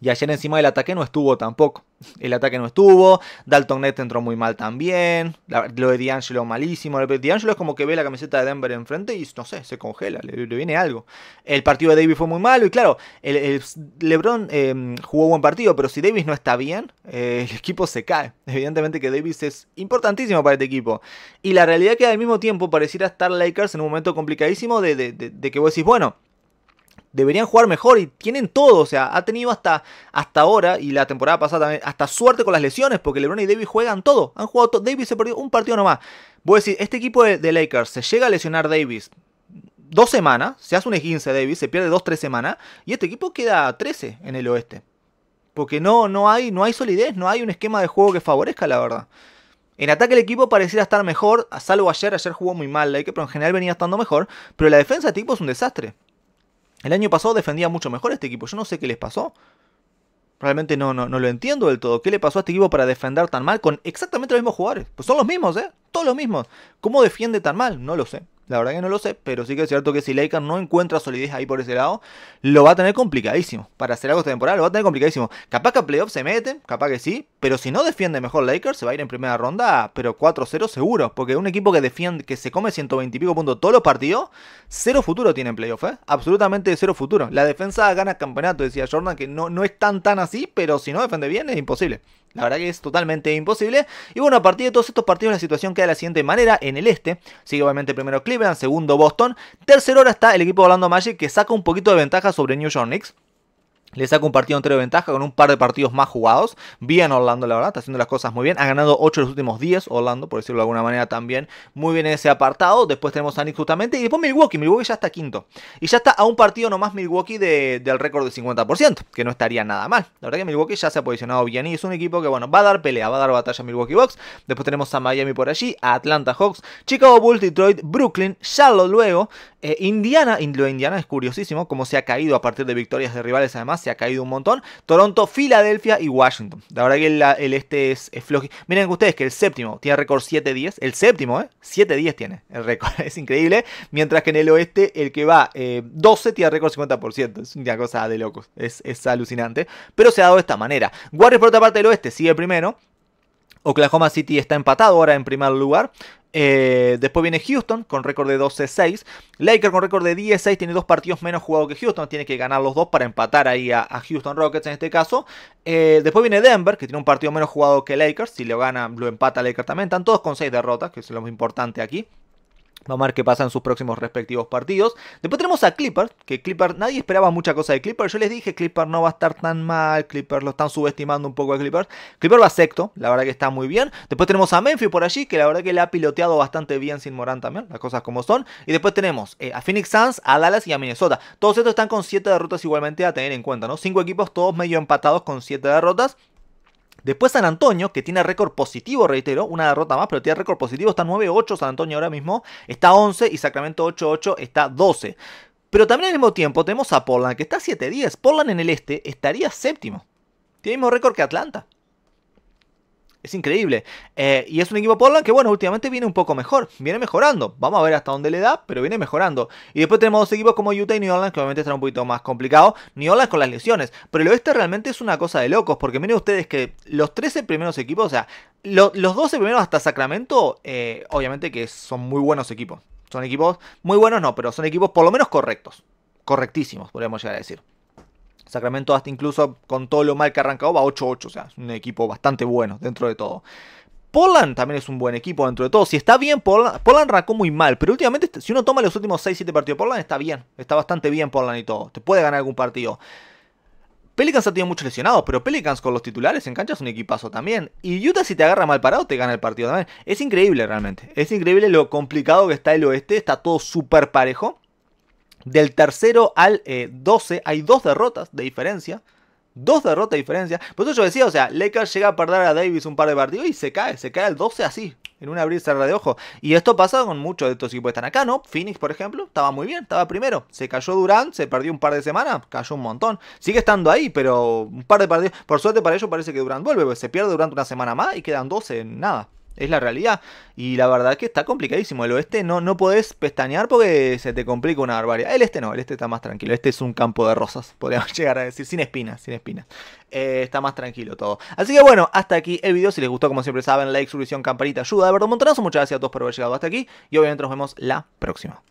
Y ayer encima del ataque no estuvo tampoco. El ataque no estuvo. Dalton Net entró muy mal también. lo de D'Angelo malísimo. D'Angelo es como que ve la camiseta de Denver enfrente y no sé, se congela, le, viene algo. El partido de Davis fue muy malo y claro, el, LeBron em, jugó buen partido, pero si Davis no está bien, eh, el equipo se cae. Evidentemente que Davis es importantísimo para este equipo. Y la realidad que al mismo tiempo pareciera estar Lakers en un momento complicadísimo de, de que vos decís, bueno deberían jugar mejor y tienen todo. O sea, ha tenido hasta, hasta ahora y la temporada pasada también, hasta suerte con las lesiones, porque LeBron y Davis juegan todo. Han jugado todo. Davis se perdió un partido nomás. Voy a decir, este equipo de, Lakers se llega a lesionar Davis dos semanas, se hace un esguince Davis, se pierde dos, tres semanas, y este equipo queda 13 en el oeste. Porque no, no, hay, no hay solidez, no hay un esquema de juego que favorezca, la verdad. En ataque el equipo pareciera estar mejor, salvo ayer, ayer jugó muy mal que pero en general venía estando mejor, pero la defensa del equipo es un desastre. El año pasado defendía mucho mejor este equipo. Yo no sé qué les pasó. Realmente no, no, no lo entiendo del todo. ¿Qué le pasó a este equipo para defender tan mal con exactamente los mismos jugadores? Pues son los mismos, ¿eh? Todos los mismos. ¿Cómo defiende tan mal? No lo sé. La verdad que no lo sé, pero sí que es cierto que si Laker no encuentra solidez ahí por ese lado, lo va a tener complicadísimo. Para hacer algo esta temporada lo va a tener complicadísimo. Capaz que a playoffs se meten, capaz que sí, pero si no defiende mejor Lakers, se va a ir en primera ronda, pero 4-0 seguro, porque un equipo que defiende, que se come 120 y pico puntos todos los partidos, cero futuro tiene en playoffs, ¿eh? absolutamente cero futuro. La defensa gana campeonato, decía Jordan, que no, no es tan tan así, pero si no defiende bien es imposible. La verdad que es totalmente imposible. Y bueno, a partir de todos estos partidos la situación queda de la siguiente manera. En el este sigue obviamente primero Cleveland, segundo Boston. Tercero ahora está el equipo de Orlando Magic que saca un poquito de ventaja sobre New York Knicks. Les ha compartido un entero de ventaja con un par de partidos más jugados. Bien Orlando, la verdad, está haciendo las cosas muy bien. Ha ganado 8 de los últimos 10, Orlando, por decirlo de alguna manera también. Muy bien en ese apartado. Después tenemos a Nick justamente. Y después Milwaukee. Milwaukee ya está quinto. Y ya está a un partido nomás Milwaukee del récord de 50%, que no estaría nada mal. La verdad que Milwaukee ya se ha posicionado bien y es un equipo que, bueno, va a dar pelea, va a dar batalla a Milwaukee Bucks. Después tenemos a Miami por allí, a Atlanta Hawks, Chicago Bulls, Detroit, Brooklyn, Charlotte luego, eh, Indiana, lo Indiana es curiosísimo, como se ha caído a partir de victorias de rivales, además se ha caído un montón. Toronto, Filadelfia y Washington. La verdad que el, este es, es Miren ustedes que el séptimo tiene récord 7-10. El séptimo, ¿eh? 7-10 tiene el récord. Es increíble. Mientras que en el oeste, el que va 12 eh, tiene récord 50%. Es una cosa de locos. Es, es alucinante. Pero se ha dado de esta manera. Warriors, por otra parte del oeste, sigue primero. Oklahoma City está empatado ahora en primer lugar. Eh, después viene Houston con récord de 12-6. Lakers con récord de 10-6 tiene dos partidos menos jugados que Houston. Tiene que ganar los dos para empatar ahí a, Houston Rockets en este caso. Eh, después viene Denver, que tiene un partido menos jugado que Lakers. Si lo gana, lo empata Lakers también. Están todos con 6 derrotas, que es lo más importante aquí. Vamos a ver qué pasa en sus próximos respectivos partidos. Después tenemos a Clipper, que Clipper, nadie esperaba mucha cosa de Clipper. Yo les dije, Clipper no va a estar tan mal, Clipper lo están subestimando un poco a Clipper. Clipper va sexto, la verdad que está muy bien. Después tenemos a Memphis por allí, que la verdad que le ha piloteado bastante bien sin Morán también, las cosas como son. Y después tenemos eh, a Phoenix Suns, a Dallas y a Minnesota. Todos estos están con 7 derrotas igualmente a tener en cuenta, ¿no? 5 equipos todos medio empatados con 7 derrotas. Después San Antonio, que tiene récord positivo, reitero, una derrota más, pero tiene récord positivo, está 9-8 San Antonio ahora mismo, está 11 y Sacramento 8-8 está 12. Pero también al mismo tiempo tenemos a Portland, que está 7-10. Portland en el este estaría séptimo. Tiene el mismo récord que Atlanta. Es increíble. Eh, y es un equipo Portland que, bueno, últimamente viene un poco mejor. Viene mejorando. Vamos a ver hasta dónde le da, pero viene mejorando. Y después tenemos dos equipos como Utah y New Orleans, que obviamente están un poquito más complicados. New Orleans con las lesiones. Pero el este realmente es una cosa de locos, porque miren ustedes que los 13 primeros equipos, o sea, los 12 primeros hasta Sacramento, eh, obviamente que son muy buenos equipos. Son equipos muy buenos, no, pero son equipos por lo menos correctos. Correctísimos, podríamos llegar a decir. Sacramento hasta incluso con todo lo mal que ha arrancado va 8-8, o sea, es un equipo bastante bueno dentro de todo. Poland también es un buen equipo dentro de todo. Si está bien, Poland, Portland arrancó muy mal. Pero últimamente, si uno toma los últimos 6-7 partidos de está bien. Está bastante bien Poland y todo. Te puede ganar algún partido. Pelicans ha tenido muchos lesionados, pero Pelicans con los titulares en cancha es un equipazo también. Y Utah si te agarra mal parado te gana el partido también. Es increíble realmente. Es increíble lo complicado que está el oeste. Está todo súper parejo. Del tercero al 12 eh, hay dos derrotas de diferencia. Dos derrotas de diferencia. Por eso yo decía, o sea, Lakers llega a perder a Davis un par de partidos y se cae, se cae al 12 así, en un abrir y de ojo. Y esto pasa con muchos de estos equipos que están acá, ¿no? Phoenix, por ejemplo, estaba muy bien, estaba primero. Se cayó Durant, se perdió un par de semanas, cayó un montón. Sigue estando ahí, pero un par de partidos. Por suerte para ellos parece que Durant vuelve, se pierde durante una semana más y quedan 12 en nada es la realidad. Y la verdad que está complicadísimo. El oeste no, no podés pestañear porque se te complica una barbaridad. El este no, el este está más tranquilo. Este es un campo de rosas, podríamos llegar a decir, sin espinas, sin espinas. Eh, está más tranquilo todo. Así que bueno, hasta aquí el video. Si les gustó, como siempre saben, like, suscripción, campanita, ayuda. De verdad, un montonazo. Muchas gracias a todos por haber llegado hasta aquí. Y obviamente nos vemos la próxima.